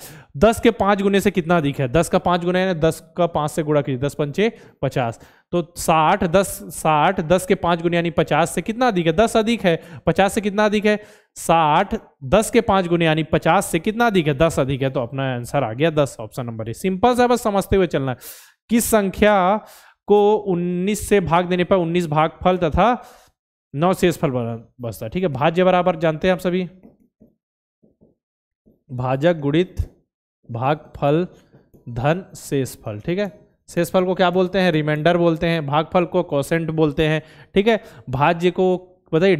A: दस के पाँच गुने से कितना अधिक है दस का पाँच गुना है दस का पाँच से गुणा कीजिए दस पंचे पचास तो साठ दस साठ दस के पांच गुने यानी पचास से कितना अधिक है दस अधिक है पचास से कितना अधिक है साठ दस के पांच गुने यानी पचास से कितना अधिक है दस अधिक है तो अपना आंसर आ गया दस ऑप्शन नंबर ए सिंपल सा बस समझते हुए चलना है किस संख्या को 19 से भाग देने पर 19 फल तथा नौ शेष फल बसता ठीक है भाज्य बराबर जानते हैं आप सभी भाजक गुणित भाग फल धन शेष फल ठीक है शेषफल को क्या बोलते हैं रिमाइंडर बोलते हैं भागफल को कॉसेंट बोलते हैं ठीक है भाज्य को बताइए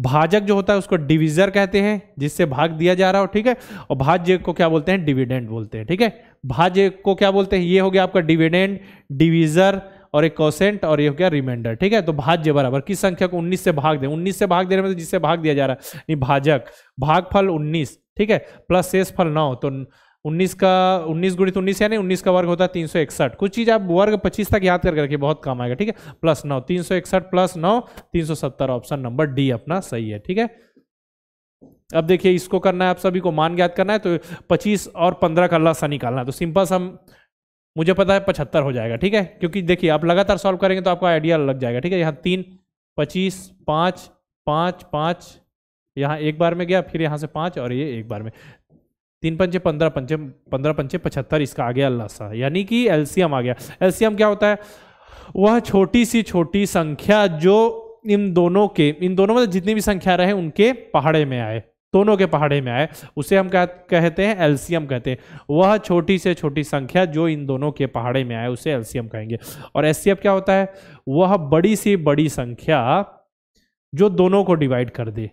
A: भाजक जो होता है उसको डिविजर कहते हैं जिससे भाग दिया जा रहा हो ठीक है और भाज्य को क्या बोलते हैं डिविडेंड बोलते हैं ठीक है भाज्य को क्या बोलते हैं ये हो गया आपका डिविडेंड डिविजर और एक कॉसेंट और ये हो गया रिमाइंडर ठीक है तो भाज्य बराबर किस संख्या को 19 से भाग दे 19 से भाग देने में तो जिससे भाग दिया जा रहा है नहीं भाजक भागफल 19 ठीक है प्लस शेष फल नौ तो 19 का 19 गुणित उन्नीस यानी 19 का वर्ग होता है तीन सौ इकसठ कुछ चीज़ आप वर्ग 25 तक याद कर करके बहुत काम आएगा ठीक है प्लस नौ तीन सौ इकसठ प्लस नौ तीन सौ सत्तर ऑप्शन नंबर डी अपना सही है ठीक है अब देखिए इसको करना है आप सभी को मान याद करना है तो 25 और 15 का लसा निकालना है तो सिंपल सम मुझे पता है पचहत्तर हो जाएगा ठीक है क्योंकि देखिए आप लगातार सॉल्व करेंगे तो आपका आइडिया लग जाएगा ठीक है यहाँ तीन पच्चीस पाँच पाँच पाँच यहाँ एक बार में गया फिर यहाँ से पाँच और ये एक बार में तीन पंचे पंद्रह पंचे पंद्रह पंचे पचहत्तर इसका आ गया सा यानी कि एल्सियम आ गया एल्सियम क्या होता है वह छोटी सी छोटी संख्या जो इन दोनों के इन दोनों में जितनी भी संख्या रहे उनके पहाड़े में आए दोनों के पहाड़े में आए उसे हम क्या कहते हैं एल्सियम कहते हैं वह छोटी से छोटी संख्या जो इन दोनों के पहाड़े में आए उसे एल्सियम कहेंगे और एस क्या होता है वह बड़ी से बड़ी संख्या जो दोनों को डिवाइड कर दे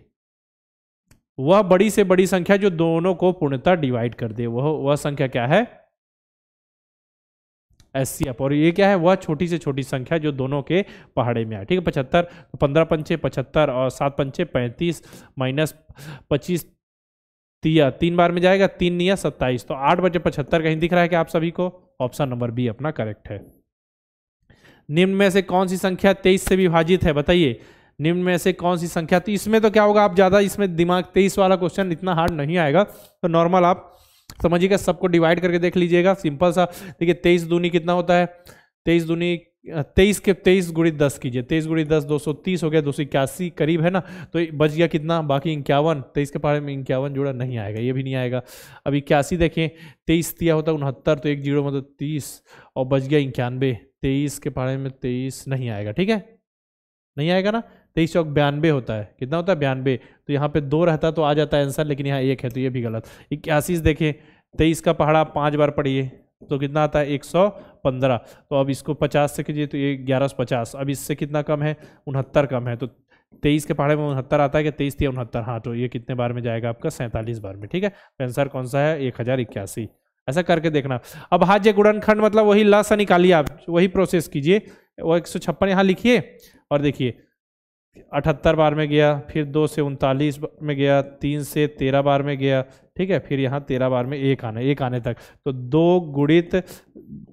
A: वह बड़ी से बड़ी संख्या जो दोनों को पूर्णतः डिवाइड कर दे वह वह संख्या क्या है एस और ये क्या है वह छोटी से छोटी संख्या जो दोनों के पहाड़े में है ठीक है पचहत्तर पंद्रह पंचे पचहत्तर और सात पंचे पैंतीस माइनस पच्चीस तिया तीन बार में जाएगा तीन निया सत्ताईस तो आठ बजे पचहत्तर कहीं दिख रहा है कि आप सभी को ऑप्शन नंबर बी अपना करेक्ट है निम्न में से कौन सी संख्या तेईस से विभाजित है बताइए निम्न में से कौन सी संख्या तो इसमें तो क्या होगा आप ज़्यादा इसमें दिमाग तेईस वाला क्वेश्चन इतना हार्ड नहीं आएगा तो नॉर्मल आप समझिएगा सबको डिवाइड करके देख लीजिएगा सिंपल सा देखिए तेईस दूनी कितना होता है तेईस दूनी तेईस के तेईस गुड़ी दस कीजिए तेईस गुड़ी दस दो सौ तीस हो गया दो सौ इक्यासी करीब है ना तो बच गया कितना बाकी इक्यावन तेईस के पारे में इक्यावन जोड़ा नहीं आएगा ये भी नहीं आएगा अब इक्यासी देखें तेईस दिया होता उनहत्तर तो एक जीरो मतलब तीस और बच गया इक्यानवे तेईस के पारे में तेईस नहीं आएगा ठीक है नहीं आएगा ना तेईस चौक बयानबे होता है कितना होता है बयानबे तो यहाँ पे दो रहता तो आ जाता है आंसर लेकिन यहाँ एक है तो ये भी गलत इक्यासी देखिए तेईस का पहाड़ा पाँच बार पढ़िए तो कितना आता है एक सौ पंद्रह तो अब इसको पचास से कीजिए तो ये ग्यारह सौ पचास अब इससे कितना कम है उनहत्तर कम है तो तेईस के पहाड़े में उनहत्तर आता है कि तेईस या उनहत्तर हाँ तो ये कितने बार में जाएगा आपका सैंतालीस बार में ठीक है तो आंसर कौन सा है एक हज़ार इक्यासी ऐसा करके देखना अब हाज्य गुणन खंड मतलब वही ला सा निकालिए आप वही प्रोसेस कीजिए वो एक सौ छप्पन यहाँ लिखिए और देखिए अठहत्तर बार में गया फिर दो से उनतालीस में गया तीन से तेरह बार में गया ठीक है फिर यहाँ तेरह बार में एक आना एक आने तक तो दो गुणित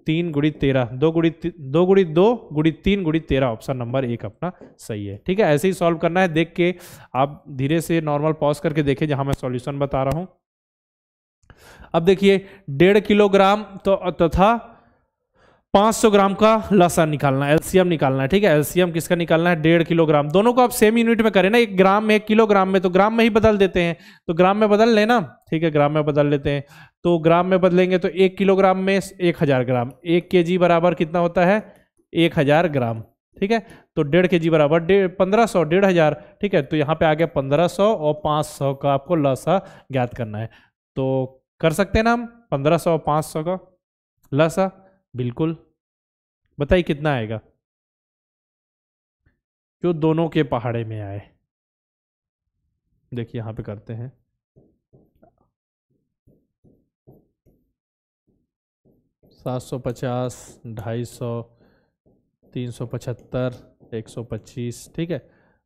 A: तीन गुणित तेरह दो गुणित दो गुणित दो गुणित तीन गुणित तेरह ऑप्शन नंबर एक अपना सही है ठीक है ऐसे ही सॉल्व करना है देख के आप धीरे से नॉर्मल पॉज करके देखें जहाँ मैं सॉल्यूशन बता रहा हूँ अब देखिए डेढ़ किलोग्राम तो तथा तो 500 ग्राम का लसा निकालना है एल्सियम निकालना है ठीक है एल्सियम किसका निकालना है डेढ़ किलोग्राम दोनों को आप सेम यूनिट में करें ना एक ग्राम में एक किलोग्राम में तो ग्राम में ही बदल देते हैं तो ग्राम में बदल लेना ठीक है ग्राम में बदल लेते हैं तो ग्राम में बदलेंगे तो एक किलोग्राम में एक हजार ग्राम एक के जी बराबर कितना होता है एक हजार ग्राम ठीक है तो डेढ़ के जी बराबर पंद्रह सौ डेढ़ हज़ार ठीक है तो यहाँ पे आ गया पंद्रह सौ और पाँच सौ का आपको लसा ज्ञात करना है तो कर सकते हैं ना हम पंद्रह सौ और पाँच सौ का लसा बिल्कुल बताइए कितना आएगा
B: जो दोनों के पहाड़े में आए
A: देखिए यहां पे करते हैं सात सौ पचास ढाई सौ तीन सौ पचहत्तर एक सौ पच्चीस ठीक है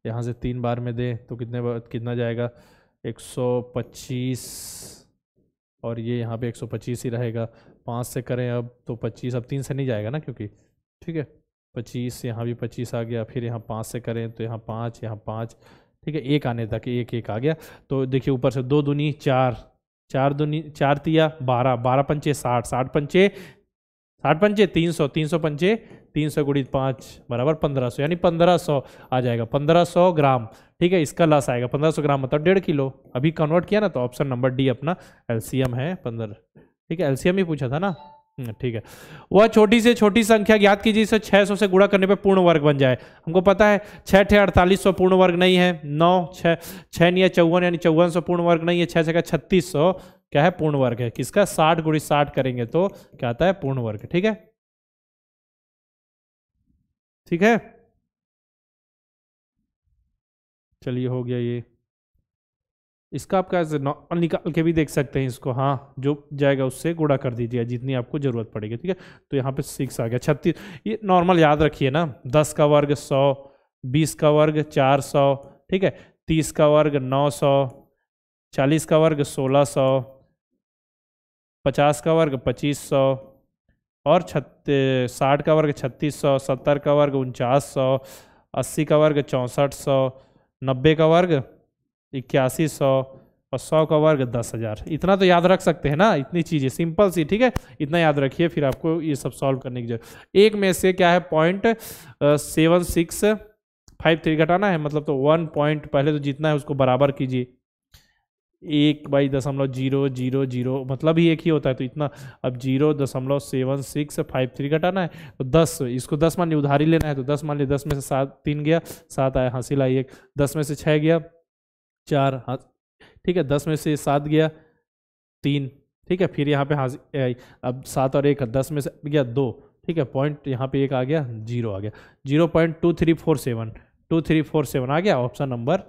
A: यहाँ से तीन बार में दें तो कितने बार कितना जाएगा एक सौ पच्चीस और ये यहाँ पे एक सौ पच्चीस ही रहेगा पाँच से करें अब तो पच्चीस अब तीन से नहीं जाएगा ना क्योंकि ठीक है पच्चीस यहाँ भी पच्चीस आ गया फिर यहाँ पाँच से करें तो यहाँ पाँच यहाँ पाँच ठीक है एक आने तक एक एक आ गया तो देखिए ऊपर से दो दुनी चार चार दुनी चार तिया बारह बारह पंचे साठ साठ पंचे साठ पंचे तीन सौ तीन सौ पंचे तीन सौ गुड़ी पाँच बराबर पंद्रह सौ यानी पंद्रह सौ आ जाएगा पंद्रह सौ ग्राम ठीक है इसका लस आएगा पंद्रह सौ ग्राम मतलब डेढ़ किलो अभी कन्वर्ट किया ना तो ऑप्शन नंबर डी अपना एलसीएम है पंद्रह ठीक है एलसीएम ही पूछा था ना हम्म, ठीक है वह छोटी से छोटी संख्या ज्ञात कीजिए इसे 600 से गुणा करने पर पूर्ण वर्ग बन जाए हमको पता है छह ठे अड़तालीस सौ पूर्ण वर्ग नहीं है नौ छह छः चौवन यानी चौवन सौ पूर्ण वर्ग नहीं है छह से का छत्तीस सौ क्या है पूर्ण वर्ग है किसका साठ गुड़ी साठ करेंगे तो क्या आता है पूर्ण वर्ग ठीक है ठीक है चलिए हो गया ये इसका आप कैसे निकाल के भी देख सकते हैं इसको हाँ जो जाएगा उससे गुड़ा कर दीजिए जितनी आपको ज़रूरत पड़ेगी ठीक है तो यहाँ पे सिक्स आ गया छत्तीस ये नॉर्मल याद रखिए ना दस का वर्ग सौ बीस का वर्ग चार सौ ठीक है तीस का वर्ग नौ सौ चालीस का वर्ग सोलह सौ पचास का वर्ग पच्चीस सौ और छत साठ का वर्ग छत्तीस सौ सत्तर का वर्ग उनचास सौ अस्सी का वर्ग चौंसठ सौ नब्बे का वर्ग इक्यासी सौ और सौ का वर्ग दस हज़ार इतना तो याद रख सकते हैं ना इतनी चीज़ें सिंपल सी ठीक है इतना याद रखिए फिर आपको ये सब सॉल्व करने की जरूरत एक में से क्या है point seven six five three घटाना है मतलब तो वन पॉइंट पहले तो जितना है उसको बराबर कीजिए एक बाई दशमलव जीरो जीरो जीरो मतलब ही एक ही होता है तो इतना अब जीरो दशमलव सेवन सिक्स फाइव थ्री घटाना है तो दस इसको दस मान ली उधारी लेना है तो दस मान ली दस में से सात तीन गया सात आया हंसिल आई एक दस में से छः गया चार हाँ ठीक है दस में से सात गया तीन ठीक है फिर यहाँ पे हाजिर अब सात और एक दस में से गया दो ठीक है पॉइंट यहाँ पे एक आ गया जीरो आ गया zero point two three four seven two three four seven आ गया ऑप्शन नंबर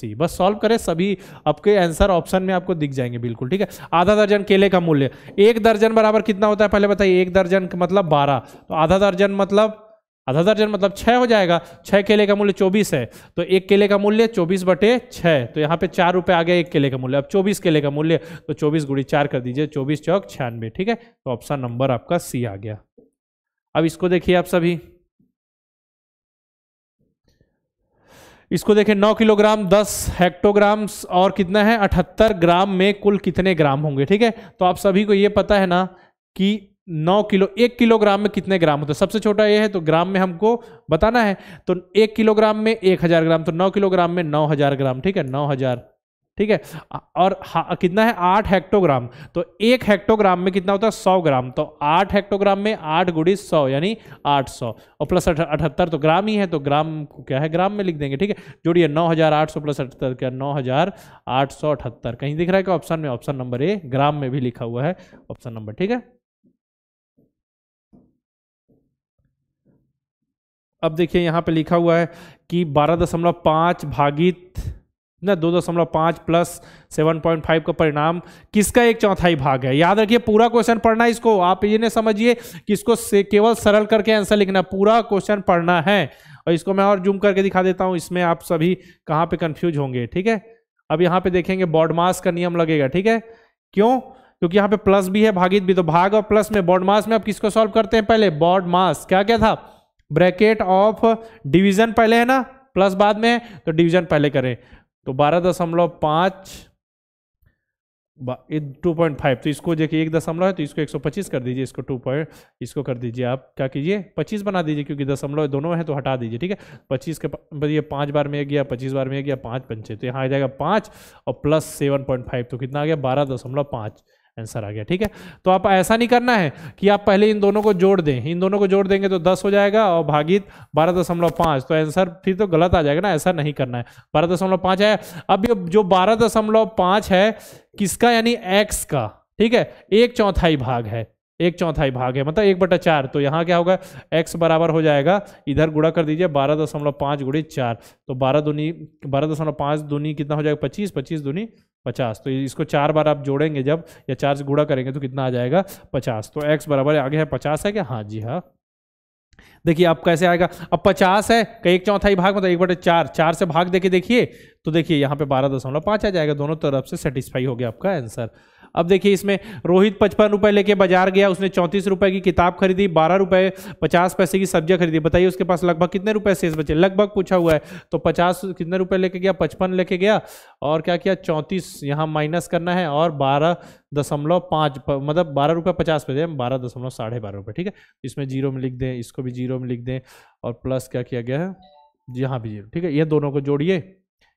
A: सी बस सॉल्व करें सभी आपके आंसर ऑप्शन में आपको दिख जाएंगे बिल्कुल ठीक है आधा दर्जन केले का मूल्य एक दर्जन बराबर कितना होता है पहले बताइए एक दर्जन मतलब बारह तो आधा दर्जन मतलब आधा दर्जन मतलब छः हो जाएगा छः केले का मूल्य चौबीस है तो एक केले का मूल्य चौबीस बटे छः तो यहाँ पे चार रुपये आ गया एक केले का मूल्य अब चौबीस केले का मूल्य तो चौबीस गुड़ी चार कर दीजिए चौबीस चौक छियानवे ठीक है तो ऑप्शन नंबर आपका सी आ गया अब इसको देखिए आप सभी इसको देखें 9 किलोग्राम 10 हेक्टोग्राम और कितना है 78 ग्राम में कुल कितने ग्राम होंगे ठीक है तो आप सभी को ये पता है ना कि नौ किलो एक किलोग्राम में कितने ग्राम होते हैं सबसे छोटा ये है तो ग्राम में हमको बताना है तो एक किलोग्राम में एक हज़ार ग्राम तो नौ किलोग्राम में नौ हज़ार ग्राम ठीक है नौ हज़ार ठीक है और कितना है आठ हेक्टोग्राम तो एक हेक्टोग्राम में कितना होता है सौ ग्राम तो आठ हेक्टोग्राम में आठ गुड़ी सौ यानी आठ सौ और प्लस अठहत्तर तो ग्राम ही है तो ग्राम क्या है ग्राम में लिख देंगे ठीक है जोड़िए नौ हज़ार आठ सौ प्लस अठहत्तर क्या नौ हज़ार आठ सौ अठहत्तर कहीं दिख रहा है कि ऑप्शन में ऑप्शन नंबर ए ग्राम में भी लिखा हुआ है ऑप्शन नंबर ठीक है अब देखिए यहाँ पे लिखा हुआ है कि बारह दशमलव पाँच भागित ना दो दशमलव पाँच प्लस सेवन पॉइंट फाइव का परिणाम किसका एक चौथाई भाग है याद रखिए पूरा क्वेश्चन पढ़ना है इसको आप ये नहीं समझिए कि इसको केवल सरल करके आंसर लिखना पूरा क्वेश्चन पढ़ना है और इसको मैं और जूम करके दिखा देता हूँ इसमें आप सभी कहाँ पे कन्फ्यूज होंगे ठीक है अब यहाँ पे देखेंगे बॉडमास का नियम लगेगा ठीक है क्यों क्योंकि यहाँ पे प्लस भी है भागित भी तो भाग और प्लस में बॉडमास में आप किसको सॉल्व करते हैं पहले बॉडमास क्या क्या था ब्रैकेट ऑफ डिवीजन पहले है ना प्लस बाद में है तो डिवीजन पहले करें तो बारह दशमलव पाँच टू पॉइंट फाइव तो इसको देखिए एक दशमलव है तो इसको एक सौ पच्चीस कर दीजिए इसको टू पॉइंट इसको कर दीजिए आप क्या कीजिए पच्चीस बना दीजिए क्योंकि दशमलव दोनों है तो हटा दीजिए ठीक है पच्चीस के ये पाँच बार में गया पच्चीस बार में गया पाँच पंचे तो यहाँ आ जाएगा पाँच और प्लस सेवन पॉइंट फाइव तो कितना आ गया बारह दशमलव पाँच आंसर आ गया ठीक है तो आप ऐसा नहीं करना है कि आप पहले इन दोनों को जोड़ दें इन दोनों को जोड़ देंगे तो दस हो जाएगा और भागित बारह दशमलव पाँच तो आंसर फिर तो गलत आ जाएगा ना ऐसा नहीं करना है बारह दशमलव पाँच है अब ये जो बारह दशमलव पाँच है किसका यानी एक्स का ठीक है एक चौथाई भाग है एक चौथाई भाग है मतलब एक बटा चार तो यहाँ क्या होगा एक्स बराबर हो जाएगा इधर गुड़ा कर दीजिए बारह दशमलव पाँच गुड़ी चार तो बारह दूनी बारह दशमलव पाँच दूनी कितना हो जाएगा पच्चीस पच्चीस दूनी पचास तो इसको चार बार आप जोड़ेंगे जब या चार से गुड़ा करेंगे तो कितना आ जाएगा पचास तो एक्स बराबर आगे है पचास है क्या हाँ जी हाँ देखिए अब कैसे आएगा अब पचास है का एक चौथाई भाग मतलब एक बटे चार चार से भाग देके देखिए तो देखिए यहाँ पे बारह दशमलव पाँच आ जाएगा दोनों तरफ से सेटिस्फाई हो गया आपका आंसर अब देखिए इसमें रोहित पचपन रुपए लेके बाजार गया उसने चौंतीस रुपए की किताब खरीदी बारह रुपए पचास पैसे की सब्जियां खरीदी बताइए उसके पास लगभग कितने रुपए शेष बचे लगभग पूछा हुआ है तो पचास कितने रुपए लेके गया पचपन लेके गया और क्या किया चौंतीस यहाँ माइनस करना है और बारह दशमलव पाँच मतलब बारह रुपये पचास पैसे बारह दशमलव साढ़े बारह रुपये ठीक है इसमें जीरो में लिख दें इसको भी जीरो में लिख दें और प्लस क्या किया गया है यहाँ भी जीरो ठीक है ये दोनों को जोड़िए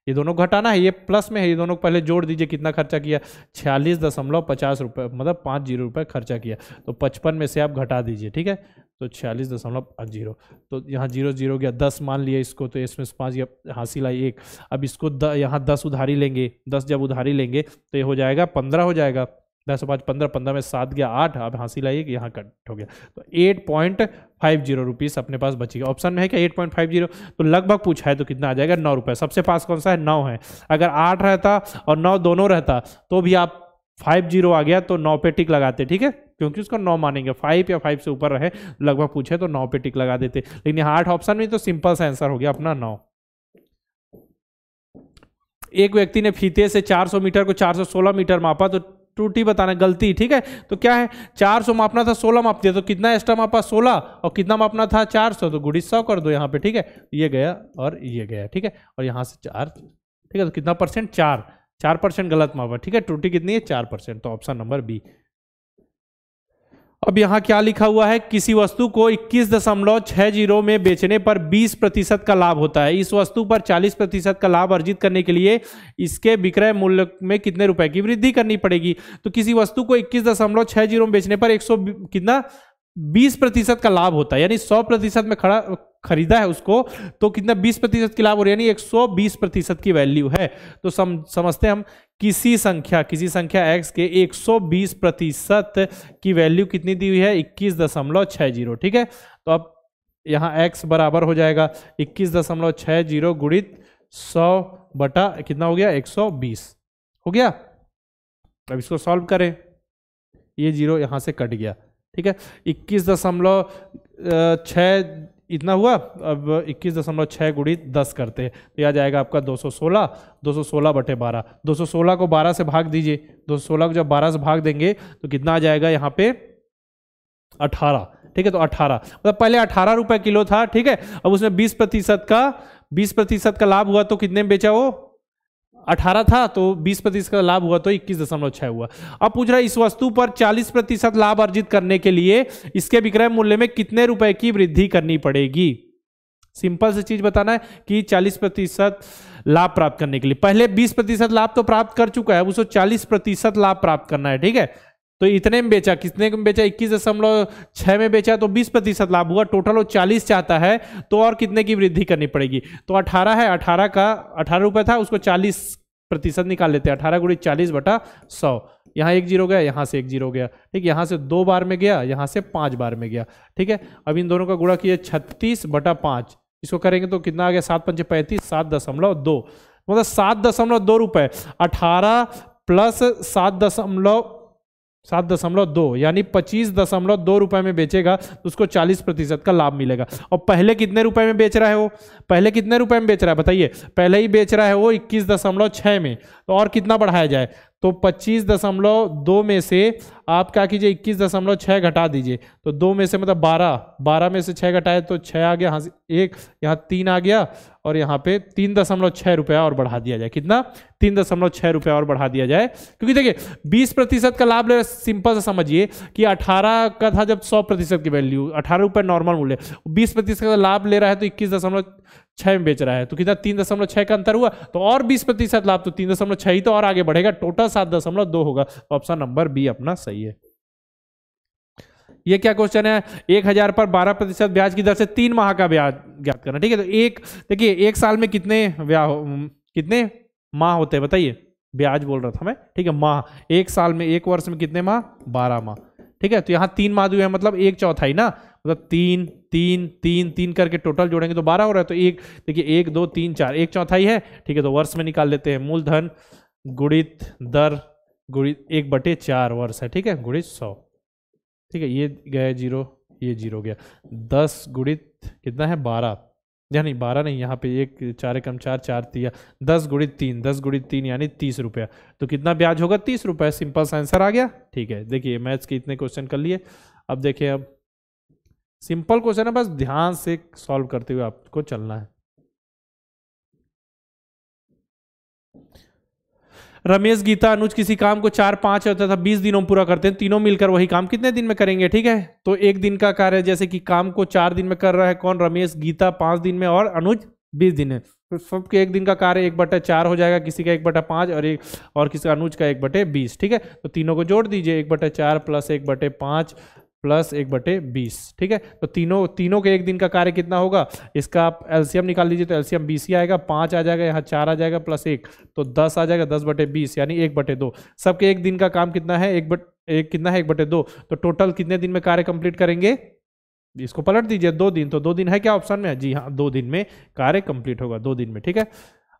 A: ये दोनों घटाना है ये प्लस में है ये दोनों को पहले जोड़ दीजिए कितना खर्चा किया छियालीस दशमलव पचास रुपये मतलब पाँच जीरो रुपये खर्चा किया तो पचपन में से आप घटा दीजिए ठीक है तो छियालीस दशमलव पाँच जीरो तो यहाँ जीरो जीरो गया दस मान लिया इसको तो इसमें से पाँच हासिल आई एक अब इसको द यहाँ दस उधारी लेंगे दस जब उधारी लेंगे तो ये हो जाएगा पंद्रह हो जाएगा दस पाँच पंद्रह पंद्रह में सात गया आठ अब हंसी लाइए कि यहाँ कट हो गया तो eight point five zero rupees अपने पास बचेगी ऑप्शन में है क्या एट पॉइंट फाइव जीरो तो लगभग पूछा है तो कितना आ जाएगा नौ रुपये सबसे पास कौन सा है नौ है अगर आठ रहता और नौ दोनों रहता तो भी आप फाइव जीरो आ गया तो नौ पे टिक लगाते ठीक है क्योंकि उसको नौ मानेंगे फाइव या फाइव से ऊपर रहे लगभग पूछे तो नौ पे टिक लगा देते लेकिन यहाँ आठ ऑप्शन में तो सिंपल सा आंसर हो गया अपना नौ एक व्यक्ति ने फीते से 400 मीटर को 416 मीटर मापा तो त्रुटि बताना गलती ठीक है तो क्या है चार सौ मापना था सोलह माप दिया तो कितना एक्स्ट्रा मापा सोलह और कितना मापना था चार सौ तो गुड़ी सौ कर दो यहाँ पे ठीक है ये गया और ये गया ठीक है और यहाँ से चार ठीक है तो कितना परसेंट चार चार परसेंट गलत मापा ठीक है त्रुटि कितनी है चार परसेंट तो ऑप्शन नंबर बी अब यहाँ क्या लिखा हुआ है किसी वस्तु को इक्कीस दशमलव छह जीरो में बेचने पर 20 प्रतिशत का लाभ होता है इस वस्तु पर 40 प्रतिशत का लाभ अर्जित करने के लिए इसके विक्रय मूल्य में कितने रुपए की वृद्धि करनी पड़ेगी तो किसी वस्तु को इक्कीस दशमलव छह जीरो में बेचने पर 100 कितना बीस प्रतिशत का लाभ होता है यानी सौ प्रतिशत में खड़ा खरीदा है उसको तो कितना बीस प्रतिशत की लाभ हो रही है यानी एक सौ बीस प्रतिशत की वैल्यू है तो सम, समझते हैं हम किसी संख्या किसी संख्या एक्स के एक सौ बीस प्रतिशत की वैल्यू कितनी दी हुई है इक्कीस दशमलव छः जीरो ठीक है तो अब यहाँ एक्स बराबर हो जाएगा इक्कीस दशमलव छः जीरो गुणित सौ बटा कितना हो गया एक सौ बीस हो गया अब इसको सॉल्व करें ये जीरो यहाँ से कट गया ठीक है इक्कीस दशमलव छः इतना हुआ अब इक्कीस दशमलव छः गुड़ी दस करते हैं तो यह जाएगा आपका 216 216 बटे सौ सोलह को 12 से भाग दीजिए 216 को जब 12 से भाग देंगे तो कितना आ जाएगा यहाँ पे 18 ठीक है तो 18 मतलब पहले अठारह रुपये किलो था ठीक है अब उसमें बीस प्रतिशत का बीस प्रतिशत का लाभ हुआ तो कितने में बेचा वो 18 था तो 20 प्रतिशत का लाभ हुआ तो इक्कीस दशमलव छः हुआ अब पूछ रहा है इस वस्तु पर 40 प्रतिशत लाभ अर्जित करने के लिए इसके विक्रय मूल्य में कितने रुपए की वृद्धि करनी पड़ेगी सिंपल से चीज बताना है कि 40 प्रतिशत लाभ प्राप्त करने के लिए पहले 20 प्रतिशत लाभ तो प्राप्त कर चुका है उसको 40 प्रतिशत लाभ प्राप्त करना है ठीक है तो इतने में बेचा कितने में बेचा इक्कीस दशमलव छः में बेचा तो बीस प्रतिशत लाभ हुआ टोटल वो चालीस चाहता है तो और कितने की वृद्धि करनी पड़ेगी तो अठारह है अठारह का अठारह रुपये था उसको चालीस प्रतिशत निकाल लेते हैं अठारह गुड़ी चालीस बटा सौ यहाँ एक जीरो गया यहाँ से एक जीरो गया ठीक यहाँ से दो बार में गया यहाँ से पाँच बार में गया ठीक है अब इन दोनों का गुड़ा किया छत्तीस बटा पाँच इसको करेंगे तो कितना आ गया सात पंच पैंतीस सात दशमलव दो मतलब सात दशमलव दो रुपये अठारह प्लस सात दशमलव सात दशमलव दो यानी पच्चीस दशमलव दो रुपये में बेचेगा तो उसको चालीस प्रतिशत का लाभ मिलेगा और पहले कितने रुपए में बेच रहा है वो पहले कितने रुपए में बेच रहा है बताइए पहले ही बेच रहा है वो इक्कीस दशमलव छः में तो और कितना बढ़ाया जाए तो पच्चीस दशमलव दो में से आप क्या कीजिए इक्कीस दशमलव छः घटा दीजिए तो दो में से मतलब बारह बारह में से छः घटाए तो छः आ गया हाँ एक यहाँ तीन आ गया और यहाँ पे तीन दशमलव छः रुपया और बढ़ा दिया जाए कितना तीन दशमलव छः रुपया और बढ़ा दिया जाए क्योंकि देखिए बीस प्रतिशत का लाभ ले सिंपल से समझिए कि अठारह का था जब सौ प्रतिशत की वैल्यू अठारह रुपये नॉर्मल मूल्य बीस प्रतिशत का लाभ ले रहा है तो इक्कीस दशमलव छह में बेच रहा है तो कितना तीन दशमलव छह का अंतर हुआ तो और बीस प्रतिशत लाभ तो तीन दशमलव छह ही तो और आगे बढ़ेगा टोटल सात दशमलव दो होगा तो ऑप्शन नंबर बी अपना सही है ये क्या क्वेश्चन है एक हजार पर बारह प्रतिशत ब्याज की दर से तीन माह का ब्याज ज्ञात करना ठीक है तो एक देखिए एक साल में कितने ब्याह कितने माह होते हैं बताइए ब्याज बोल रहा था मैं ठीक है माह एक साल में एक वर्ष में कितने माह बारह माह ठीक है तो यहाँ तीन माधु है मतलब एक चौथाई ना मतलब तीन तीन तीन तीन करके टोटल जोड़ेंगे तो बारह हो रहा है तो एक देखिए एक दो तीन चार एक चौथाई है ठीक है तो वर्ष में निकाल लेते हैं मूलधन गुणित दर गुणित एक बटे चार वर्ष है ठीक है गुणित सौ ठीक है ये गया जीरो ये जीरो गया दस गुणित कितना है बारह यानी बारह नहीं यहाँ पे एक चार एकम चार चार तिया दस गुड़ी तीन दस गुड़ी तीन यानी तीस रुपया तो कितना ब्याज होगा तीस रुपया सिंपल सा आंसर आ गया ठीक है देखिए मैथ्स के इतने क्वेश्चन कर लिए अब देखिए अब सिंपल क्वेश्चन है बस ध्यान से सॉल्व करते हुए आपको चलना है रमेश गीता अनुज किसी काम को चार पाँच होता था बीस दिनों में पूरा करते हैं तीनों मिलकर वही काम कितने दिन में करेंगे ठीक है तो एक दिन का कार्य जैसे कि काम को चार दिन में कर रहा है कौन रमेश गीता पांच दिन में और अनुज बीस दिन में तो सबके एक दिन का कार्य एक बटे चार हो जाएगा किसी का एक बटा पांच और एक और किसी का अनुज का एक बटे बीस ठीक है तो तीनों को जोड़ दीजिए एक बटे चार प्लस एक बटे पाँच प्लस एक बटे बीस ठीक है तो तीनों तीनों के एक दिन का कार्य कितना होगा इसका आप एलसीएम निकाल लीजिए तो एलसीएम बीस ही आएगा पाँच आ जाएगा यहाँ चार आ जाएगा प्लस एक तो दस आ जाएगा दस बटे बीस यानी एक बटे दो सबके एक दिन का काम कितना है एक बट एक कितना है एक बटे दो तो टोटल कितने दिन में कार्य कंप्लीट करेंगे इसको पलट दीजिए दो दिन तो दो दिन है क्या ऑप्शन में जी हाँ दो दिन में कार्य कंप्लीट होगा दो दिन में ठीक है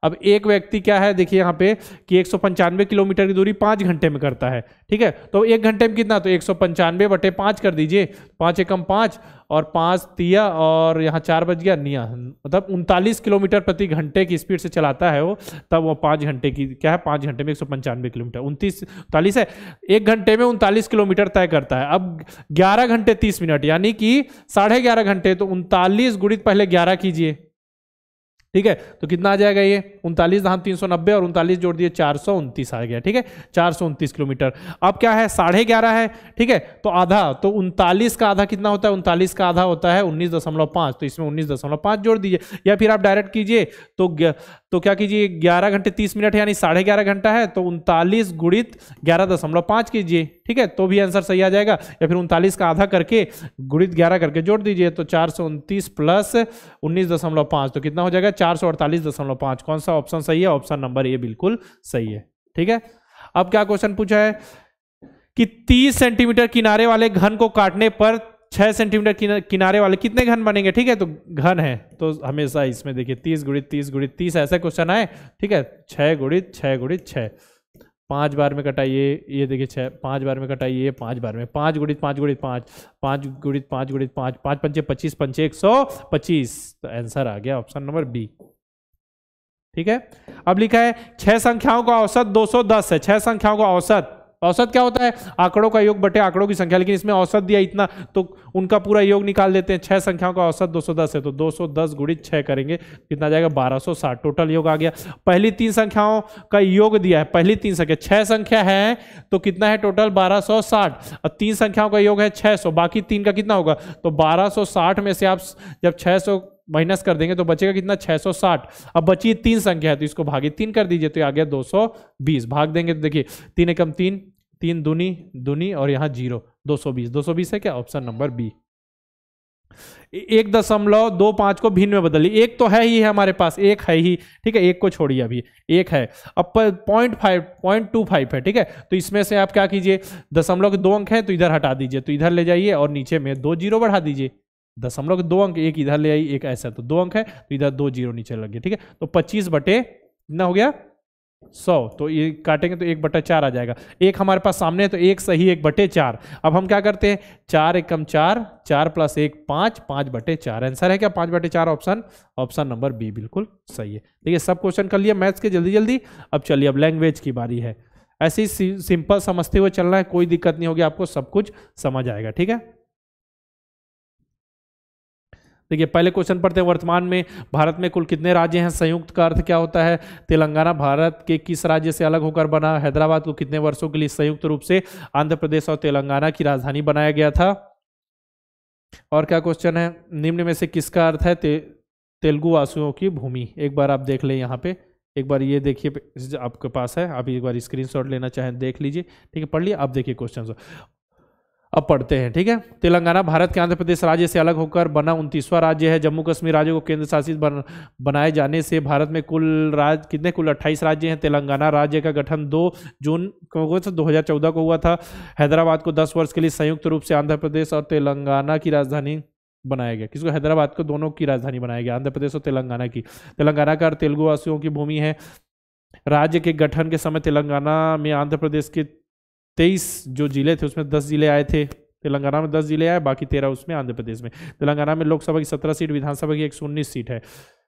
A: अब एक व्यक्ति क्या है देखिए यहाँ पे कि एक किलोमीटर की दूरी पाँच घंटे में करता है ठीक है तो एक घंटे में कितना तो एक सौ पंचानवे बटे पाँच कर दीजिए पाँच एकम पाँच और पाँच तिया और यहाँ चार बज गया निया मतलब उनतालीस किलोमीटर प्रति घंटे की स्पीड से चलाता है वो तब वो पाँच घंटे की क्या है पाँच घंटे में एक सौ पंचानवे किलोमीटर उनतीस उनतालीस है एक घंटे में उनतालीस किलोमीटर तय करता है अब ग्यारह घंटे तीस मिनट यानी कि साढ़े ग्यारह घंटे तो उनतालीस गुणित पहले ग्यारह कीजिए ठीक है तो कितना आ जाएगा ये उनतालीस धाम तीन सौ नब्बे और उनतालीस जोड़ दिए चार सौ उनतीस आ गया ठीक है चार सौ उनतीस किलोमीटर अब क्या है साढ़े ग्यारह है ठीक है तो आधा तो उनतालीस का आधा कितना होता है उनतालीस का आधा होता है उन्नीस दशमलव पाँच तो इसमें उन्नीस दशमलव पाँच जोड़ दीजिए या फिर आप डायरेक्ट कीजिए तो तो क्या कीजिए ग्यारह घंटे तीस मिनट यानी साढ़े ग्यारह घंटा है तो उनतालीस गुणित ग्यारह दशमलव पाँच कीजिए ठीक है तो भी आंसर सही आ जाएगा या फिर उनतालीस का आधा करके गुणित ग्यारह करके जोड़ दीजिए तो चार सौ उनतीस प्लस उन्नीस दशमलव पाँच तो कितना हो जाएगा चार सौ अड़तालीस दशमलव कौन सा ऑप्शन सही है ऑप्शन नंबर ए बिल्कुल सही है ठीक है अब क्या क्वेश्चन पूछा है कि 30 सेंटीमीटर किनारे वाले घन को काटने पर 6 सेंटीमीटर किनारे वाले कितने घन बनेंगे ठीक है तो घन है तो हमेशा इसमें देखिए 30 गुणित 30 गुणित 30 ऐसे क्वेश्चन आए ठीक है 6 गुणित 6 गुणित 6 पाँच बार में कटाइए ये देखिए छः पाँच बार में कटाइए पाँच बार में पाँच गुणित पाँच गुणित पाँच पाँच गुणित पाँच गुणित पाँच पाँच पंचे पच्चीस पंचे एक सौ पच्चीस तो आंसर आ गया ऑप्शन नंबर बी ठीक है अब लिखा है छह संख्याओं का औसत 210 है छह संख्याओं का औसत औसत क्या होता है आंकड़ों का योग बटे आंकड़ों की संख्या लेकिन इसमें औसत दिया इतना तो उनका पूरा योग निकाल देते हैं छह संख्याओं का औसत 210 है तो 210 सौ दस गुणित छः करेंगे कितना जाएगा 1260 टोटल योग आ गया पहली तीन संख्याओं का योग दिया है पहली तीन संख्या छह संख्या है तो कितना है टोटल 1260 और तीन संख्याओं का योग है 600 बाकी तीन का कितना होगा तो 1260 में से आप जब 600 माइनस कर देंगे तो बचेगा कितना 660 अब बची तीन संख्या है तो इसको भागी तीन कर दीजिए तो आ गया 220 भाग देंगे तो देखिए तीन एकम तीन तीन दुनी दुनी और यहां जीरो 220 220 है क्या ऑप्शन नंबर बी एक दशमलव दो पांच को भिन्न में बदलिए एक तो है ही है हमारे पास एक है ही ठीक है एक को छोड़िए अभी एक है अब point five point two five है ठीक है तो इसमें से आप क्या कीजिए दशमलव के दो अंक हैं तो इधर हटा दीजिए तो इधर ले जाइए और नीचे में दो जीरो बढ़ा दीजिए दशमलव दो अंक एक इधर ले आई एक ऐसा तो दो अंक है तो इधर दो जीरो नीचे लग गए ठीक है तो पच्चीस बटे कितना हो गया सौ तो ये काटेंगे तो एक बटे चार आ जाएगा एक हमारे पास सामने है तो एक सही एक बटे चार अब हम क्या करते हैं चार एक कम चार चार प्लस एक पांच पांच बटे चार आंसर है क्या पांच बटे चार ऑप्शन ऑप्शन नंबर बी बिल्कुल सही है ठीक है सब क्वेश्चन कर लिया मैथ्स के जल्दी जल्दी अब चलिए अब लैंग्वेज की बारी है ऐसे ही सिंपल समझते हुए चलना है कोई दिक्कत नहीं होगी आपको सब कुछ समझ आएगा ठीक है देखिए पहले क्वेश्चन पढ़ते हैं वर्तमान में भारत में कुल कितने राज्य हैं संयुक्त का अर्थ क्या होता है तेलंगाना भारत के किस राज्य से अलग होकर बना हैदराबाद को कितने वर्षों के लिए संयुक्त रूप से आंध्र प्रदेश और तेलंगाना की राजधानी बनाया गया था और क्या क्वेश्चन है निम्न में से किसका अर्थ है ते, तेलुगु वासियों की भूमि एक बार आप देख लें यहाँ पे एक बार ये देखिए आपके पास है आप एक बार स्क्रीनशॉट लेना चाहें देख लीजिए ठीक है पढ़ लिए आप देखिए क्वेश्चन अब पढ़ते हैं ठीक है तेलंगाना भारत के आंध्र प्रदेश राज्य से अलग होकर बना उनतीसवां राज्य है जम्मू कश्मीर राज्य को केंद्र शासित बन, बनाए जाने से भारत में कुल राज्य कितने कुल 28 राज्य हैं तेलंगाना राज्य का गठन 2 जून दो हजार चौदह को हुआ था हैदराबाद को 10 वर्ष के लिए संयुक्त रूप से आंध्र प्रदेश और तेलंगाना की राजधानी बनाया गया किसको हैदराबाद को दोनों की राजधानी बनाया गया आंध्र प्रदेश और तेलंगाना की तेलंगाना का तेलुगुवासियों की भूमि है राज्य के गठन के समय तेलंगाना में आंध्र प्रदेश के तेईस जो जिले थे उसमें दस जिले आए थे तेलंगाना में दस जिले आए बाकी तेरह उसमें आंध्र प्रदेश में तेलंगाना में लोकसभा की सत्रह सीट विधानसभा की एक सीट है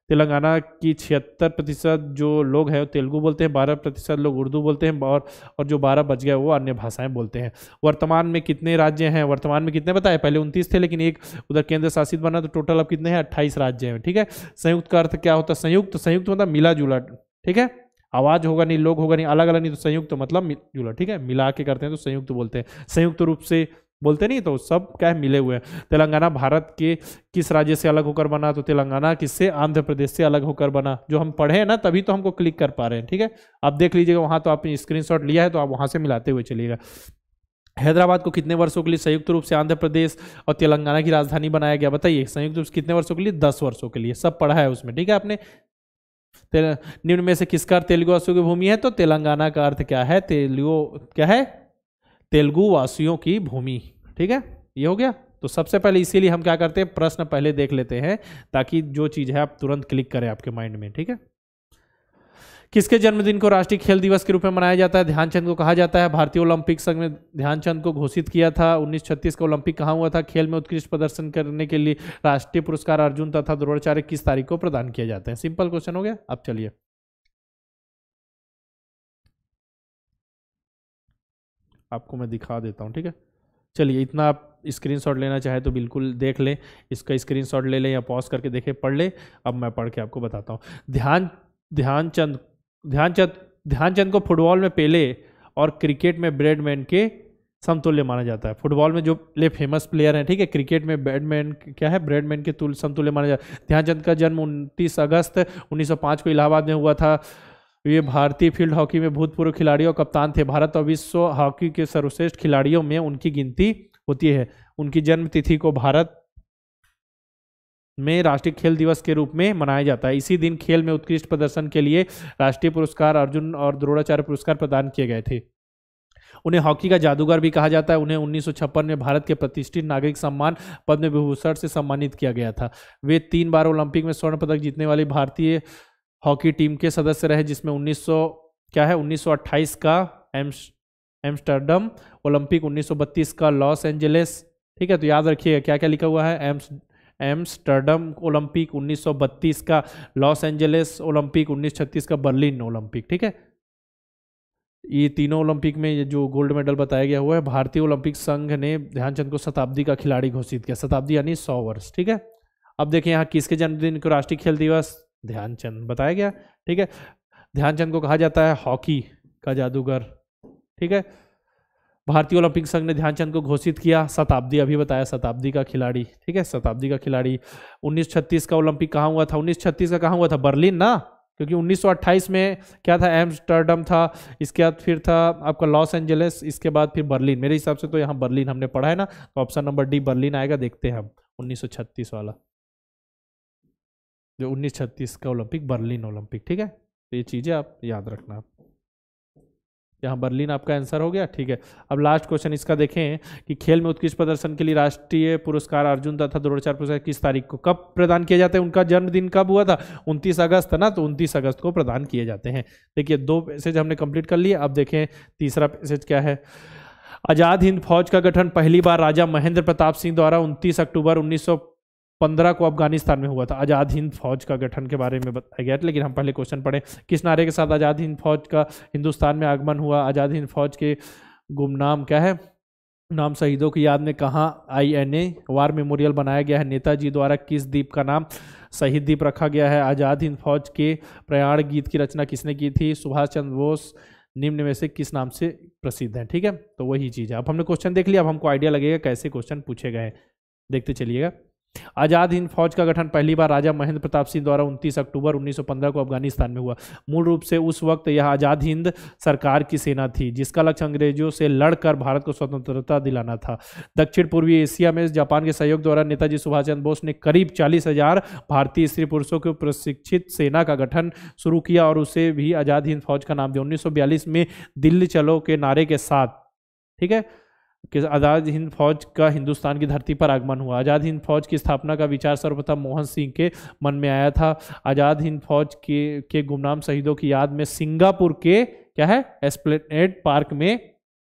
A: तेलंगाना की छिहत्तर प्रतिशत जो लोग हैं वो तेलुगु बोलते हैं बारह प्रतिशत लोग उर्दू बोलते हैं और और जो बारह बच गए वो अन्य भाषाएं बोलते हैं वर्तमान में कितने राज्य हैं वर्तमान में कितने बताए पहले उनतीस थे लेकिन एक उधर केंद्र शासित बना तो टोटल अब कितने हैं अट्ठाईस राज्य हैं ठीक है संयुक्त का अर्थ क्या होता है संयुक्त संयुक्त मतलब मिला जुला ठीक है आवाज होगा नहीं लोग होगा नहीं अलग अलग नहीं तो संयुक्त तो मतलब जुला ठीक है मिला के करते हैं तो संयुक्त तो बोलते हैं संयुक्त तो रूप से बोलते नहीं तो सब क्या है मिले हुए हैं तेलंगाना भारत के किस राज्य से अलग होकर बना तो तेलंगाना किससे आंध्र प्रदेश से अलग होकर बना जो हम पढ़े हैं ना तभी तो हमको क्लिक कर पा रहे हैं ठीक है आप देख लीजिएगा वहाँ तो आपने स्क्रीन लिया है तो आप वहां से मिलाते हुए चलिएगा हैदराबाद को कितने वर्षों के लिए संयुक्त रूप से आंध्र प्रदेश और तेलंगाना की राजधानी बनाया गया बताइए संयुक्त रूप से कितने वर्षों के लिए दस वर्षों के लिए सब पढ़ा है उसमें ठीक है आपने निम्न में से किसका तेलुगु वासियों की भूमि है तो तेलंगाना का अर्थ क्या है तेलुगु क्या है तेलुगु वासियों की भूमि ठीक है ये हो गया तो सबसे पहले इसीलिए हम क्या करते हैं प्रश्न पहले देख लेते हैं ताकि जो चीज़ है आप तुरंत क्लिक करें आपके माइंड में ठीक है किसके जन्मदिन को राष्ट्रीय खेल दिवस के रूप में मनाया जाता है ध्यानचंद को कहा जाता है भारतीय ओलंपिक संघ ने ध्यानचंद को घोषित किया था उन्नीस का ओलंपिक कहाँ हुआ था खेल में उत्कृष्ट प्रदर्शन करने के लिए राष्ट्रीय पुरस्कार अर्जुन तथा द्रोणाचार्य किस तारीख को प्रदान किया जाता है सिंपल क्वेश्चन हो गया अब चलिए आपको मैं दिखा देता हूँ ठीक है चलिए इतना आप स्क्रीनशॉट लेना चाहे तो बिल्कुल देख लें इसका स्क्रीनशॉट ले लें या पॉज करके देखें पढ़ लें अब मैं पढ़ के आपको बताता हूँ ध्यान ध्यानचंद ध्यानचंद ध्यानचंद को फुटबॉल में पेले और क्रिकेट में ब्रेडमैन के समतुल्य माना जाता है फुटबॉल में जो ले फेमस प्लेयर हैं ठीक है क्रिकेट में बैडमैन क्या है ब्रेडमैन के तुल समतुल्य माना जाता है ध्यानचंद का जन्म 29 अगस्त 1905 को इलाहाबाद में हुआ था ये भारतीय फील्ड हॉकी में भूतपूर्व खिलाड़ी और कप्तान थे भारत और विश्व हॉकी के सर्वश्रेष्ठ खिलाड़ियों में उनकी गिनती होती है उनकी जन्म तिथि को भारत में राष्ट्रीय खेल दिवस के रूप में मनाया जाता है इसी दिन खेल में उत्कृष्ट प्रदर्शन के लिए राष्ट्रीय पुरस्कार अर्जुन और द्रोणाचार्य पुरस्कार प्रदान किए गए थे उन्हें हॉकी का जादूगर भी कहा जाता है उन्हें उन्नीस में भारत के प्रतिष्ठित नागरिक सम्मान पद्म विभूषण से सम्मानित किया गया था वे तीन बार ओलंपिक में स्वर्ण पदक जीतने वाली भारतीय हॉकी टीम के सदस्य रहे जिसमें 1900 क्या है 1928 का एम्स्टर्डम ओलंपिक 1932 का लॉस एंजलिस ठीक है तो याद रखिएगा क्या क्या लिखा हुआ है एम्स एम्स्टर्डम ओलंपिक 1932 का लॉस एंजलिस ओलंपिक 1936 का बर्लिन ओलंपिक ठीक है ये तीनों ओलंपिक में जो गोल्ड मेडल बताया गया हुआ है भारतीय ओलंपिक संघ ने ध्यानचंद को शताब्दी का खिलाड़ी घोषित किया शताब्दी यानी सौ वर्ष ठीक है अब देखिए यहाँ किसके जन्मदिन को राष्ट्रीय खेल दिवस ध्यानचंद बताया गया ठीक है ध्यानचंद को कहा जाता है हॉकी का जादूगर ठीक है भारतीय ओलंपिक संघ ने ध्यानचंद को घोषित किया शताब्दी अभी बताया शताब्दी का खिलाड़ी ठीक है शताब्दी का खिलाड़ी 1936 का ओलंपिक कहाँ हुआ था 1936 का कहाँ हुआ था बर्लिन ना क्योंकि 1928 में क्या था एम्स्टर्डम था इसके बाद फिर था आपका लॉस एंजलिस इसके बाद फिर बर्लिन मेरे हिसाब से तो यहाँ बर्लिन हमने पढ़ा है ना तो ऑप्शन नंबर डी बर्लिन आएगा देखते हैं हम उन्नीस वाला जो उन्नीस का ओलंपिक बर्लिन ओलंपिक ठीक है तो ये चीज़ें आप याद रखना आप यहाँ बर्लिन आपका आंसर हो गया ठीक है अब लास्ट क्वेश्चन इसका देखें कि खेल में उत्कृष्ट प्रदर्शन के लिए राष्ट्रीय पुरस्कार अर्जुन तथा द्रोणाचार्य पुरस्कार किस तारीख को कब प्रदान किया जाते हैं उनका जन्मदिन कब हुआ था उनतीस अगस्त ना तो उनतीस अगस्त को प्रदान किए जाते हैं देखिए दो पैसेज हमने कंप्लीट कर लिए अब देखें तीसरा पैसेज क्या है आज़ाद हिंद फौज का गठन पहली बार राजा महेंद्र प्रताप सिंह द्वारा 29 अक्टूबर 1900 पंद्रह को अफगानिस्तान में हुआ था आज़ाद हिंद फौज का गठन के बारे में बताया गया लेकिन हम पहले क्वेश्चन पढ़े किस नारे के साथ आज़ाद हिंद फौज का हिंदुस्तान में आगमन हुआ आज़ाद हिंद फौज के गुमनाम क्या है नाम शहीदों की याद में कहाँ आईएनए वार मेमोरियल बनाया गया है नेताजी द्वारा किस द्वीप का नाम शहीद द्वीप रखा गया है आज़ाद हिंद फौज के प्रयाण गीत की रचना किसने की थी सुभाष चंद्र बोस निम्न में से किस नाम से प्रसिद्ध है ठीक है तो वही चीज़ है अब हमने क्वेश्चन देख लिया अब हमको आइडिया लगेगा कैसे क्वेश्चन पूछे गए देखते चलिएगा आज़ाद हिंद फौज का गठन पहली बार राजा महेंद्र प्रताप सिंह द्वारा 29 अक्टूबर 1915 को अफगानिस्तान में हुआ मूल रूप से उस वक्त यह आज़ाद हिंद सरकार की सेना थी जिसका लक्ष्य अंग्रेजों से लड़कर भारत को स्वतंत्रता दिलाना था दक्षिण पूर्वी एशिया में जापान के सहयोग द्वारा नेताजी सुभाष चंद्र बोस ने करीब चालीस भारतीय स्त्री पुरुषों को प्रशिक्षित सेना का गठन शुरू किया और उसे भी आज़ाद हिंद फौज का नाम दिया उन्नीस में दिल्ली चलो के नारे के साथ ठीक है कि आज़ाद हिंद फौज का हिंदुस्तान की धरती पर आगमन हुआ आज़ाद हिंद फौज की स्थापना का विचार सर्वप्रथम मोहन सिंह के मन में आया था आज़ाद हिंद फौज के के गुमनाम शहीदों की याद में सिंगापुर के क्या है एस्प्लेनेड पार्क में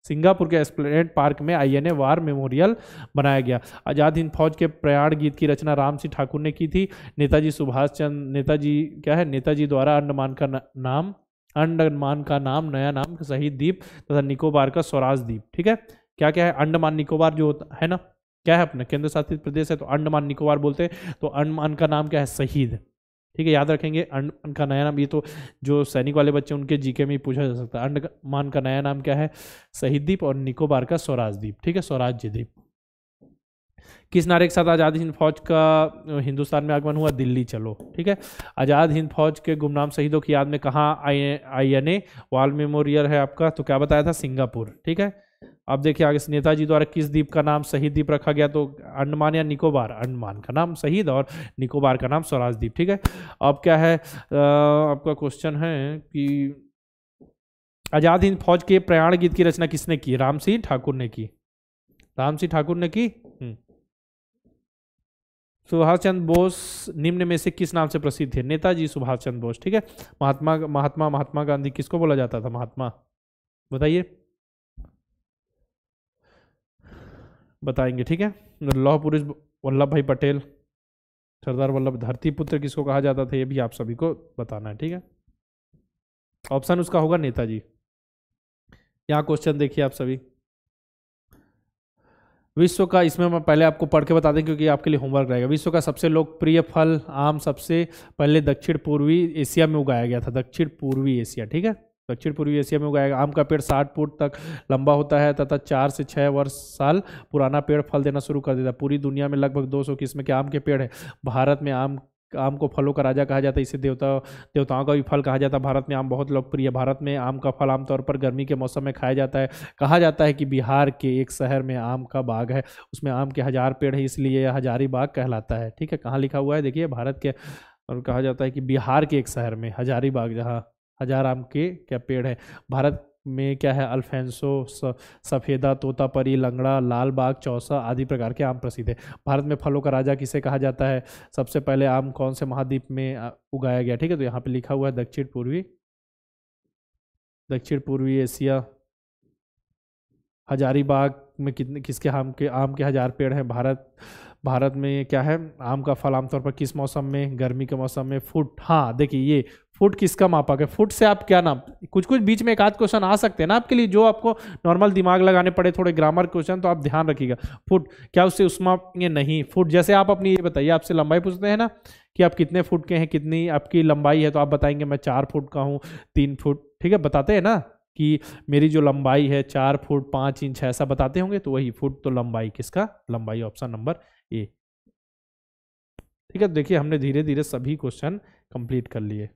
A: सिंगापुर के एस्प्लेनेड पार्क में आईएनए वार मेमोरियल बनाया गया आज़ाद हिंद फौज के प्रयाण गीत की रचना राम सिंह ठाकुर ने की थी नेताजी सुभाष चंद्र नेताजी क्या है नेताजी द्वारा अंडमान का नाम अंडमान का नाम नया नाम शहीद द्वीप तथा निकोबार का स्वराज द्वीप ठीक है क्या क्या है अंडमान निकोबार जो है ना क्या है अपना केंद्र शासित प्रदेश है तो अंडमान निकोबार बोलते हैं तो अंडमान का नाम क्या है शहीद ठीक है याद रखेंगे अंडमान का नया नाम ये तो जो सैनिक वाले बच्चे उनके जीके में पूछा जा सकता है अंडमान का नया नाम क्या है शहीद द्वीप और निकोबार का स्वराज द्वीप ठीक है स्वराज्य द्वीप किस नारे के साथ आज़ाद हिंद फौज का हिंदुस्तान में आगमन हुआ दिल्ली चलो ठीक है आज़ाद हिंद फौज के गुमनाम शहीदों की याद में कहा I I N A wall memorial है आपका तो क्या बताया था सिंगापुर ठीक है अब देखिए आगे नेताजी द्वारा किस द्वीप का नाम शहीद द्वीप रखा गया तो अंडमान या निकोबार अंडमान का नाम शहीद और निकोबार का नाम स्वराज द्वीप ठीक है अब क्या है आपका क्वेश्चन है कि आज़ाद हिंद फौज के प्रयाण गीत की रचना किसने की राम सिंह ठाकुर ने की राम सिंह ठाकुर ने की हम्म। सुभाष चंद्र बोस निम्न में से किस नाम से प्रसिद्ध थे नेताजी सुभाष चंद्र बोस ठीक है महात्मा महात्मा महात्मा गांधी किसको बोला जाता था महात्मा बताइए बताएंगे ठीक है लौह पुरुष वल्लभ भाई पटेल सरदार वल्लभ धरती पुत्र किसको कहा जाता था ये भी आप सभी को बताना है ठीक है ऑप्शन उसका होगा नेताजी यहाँ क्वेश्चन देखिए आप सभी विश्व का इसमें मैं पहले आपको पढ़ के बता दें क्योंकि आपके लिए होमवर्क रहेगा विश्व का सबसे लोकप्रिय फल आम सबसे पहले दक्षिण पूर्वी एशिया में उगाया गया था दक्षिण पूर्वी एशिया ठीक है दक्षिण पूर्वी एशिया में उगाया आम का पेड़ साठ फुट तक लंबा होता है तथा चार से छः वर्ष साल पुराना पेड़ फल देना शुरू कर देता है पूरी दुनिया में लगभग दो किस्म के आम के पेड़ है भारत में आम आम को फलों का राजा कहा जाता है इसे देवता देवताओं का भी फल कहा जाता है भारत में आम बहुत लोकप्रिय है भारत में आम का फल आमतौर पर गर्मी के मौसम में खाया जाता है कहा जाता है कि बिहार के एक शहर में आम का बाग है उसमें आम के हज़ार पेड़ है इसलिए यह हजारी बाग कहलाता है ठीक है कहाँ लिखा हुआ है देखिए भारत के और कहा जाता है कि बिहार के एक शहर में हजारी बाग जहाँ हजार आम के क्या पेड़ है भारत में क्या है अल्फेंसो सफ़ेदा तोतापरी लंगड़ा लाल बाग चौसा आदि प्रकार के आम प्रसिद्ध है भारत में फलों का राजा किसे कहा जाता है सबसे पहले आम कौन से महाद्वीप में उगाया गया ठीक है तो यहाँ पे लिखा हुआ है दक्षिण पूर्वी दक्षिण पूर्वी एशिया हजारीबाग में कितने किसके आम के आम के हज़ार पेड़ हैं भारत भारत में क्या है आम का फल आमतौर पर किस मौसम में गर्मी के मौसम में फुट हाँ देखिए ये फुट किसका मापा है फुट से आप क्या नाप कुछ कुछ बीच में एक आध क्वेश्चन आ सकते हैं ना आपके लिए जो आपको नॉर्मल दिमाग लगाने पड़े थोड़े ग्रामर क्वेश्चन तो आप ध्यान रखिएगा फुट क्या उससे उसमा ये नहीं फुट जैसे आप अपनी ये बताइए आपसे लंबाई पूछते हैं ना कि आप कितने फुट के हैं कितनी आपकी लंबाई है तो आप बताएंगे मैं चार फुट का हूँ तीन फुट ठीक है बताते हैं ना कि मेरी जो लंबाई है चार फुट पाँच इंच ऐसा बताते होंगे तो वही फुट तो लंबाई किसका लंबाई ऑप्शन नंबर ए ठीक है देखिए हमने धीरे धीरे सभी क्वेश्चन
B: कंप्लीट कर लिए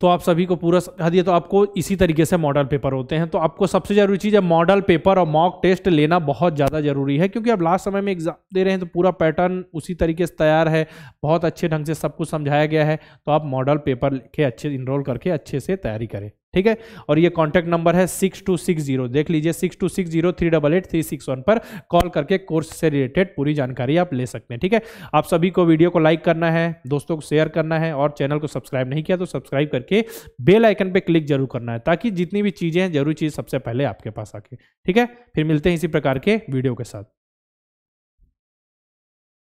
B: तो
A: आप सभी को पूरा दिया तो आपको इसी तरीके से मॉडल पेपर होते हैं तो आपको सबसे जरूरी चीज़ है मॉडल पेपर और मॉक टेस्ट लेना बहुत ज़्यादा जरूरी है क्योंकि आप लास्ट समय में एग्जाम दे रहे हैं तो पूरा पैटर्न उसी तरीके से तैयार है बहुत अच्छे ढंग से सब कुछ समझाया गया है तो आप मॉडल पेपर के अच्छे इनरोल करके अच्छे से तैयारी करें ठीक है और ये कॉन्टैक्ट नंबर है सिक्स टू सिक्स जीरो देख लीजिए six two six zero three double eight three six one पर कॉल करके कोर्स से रिलेटेड पूरी जानकारी आप ले सकते हैं ठीक है आप सभी को वीडियो को लाइक करना है दोस्तों को शेयर करना है और चैनल को सब्सक्राइब नहीं किया तो सब्सक्राइब करके बेल आइकन पर क्लिक जरूर करना है ताकि जितनी भी चीज़ें हैं जरूरी चीज़ सबसे पहले आपके पास आके ठीक है फिर मिलते हैं इसी प्रकार के वीडियो के साथ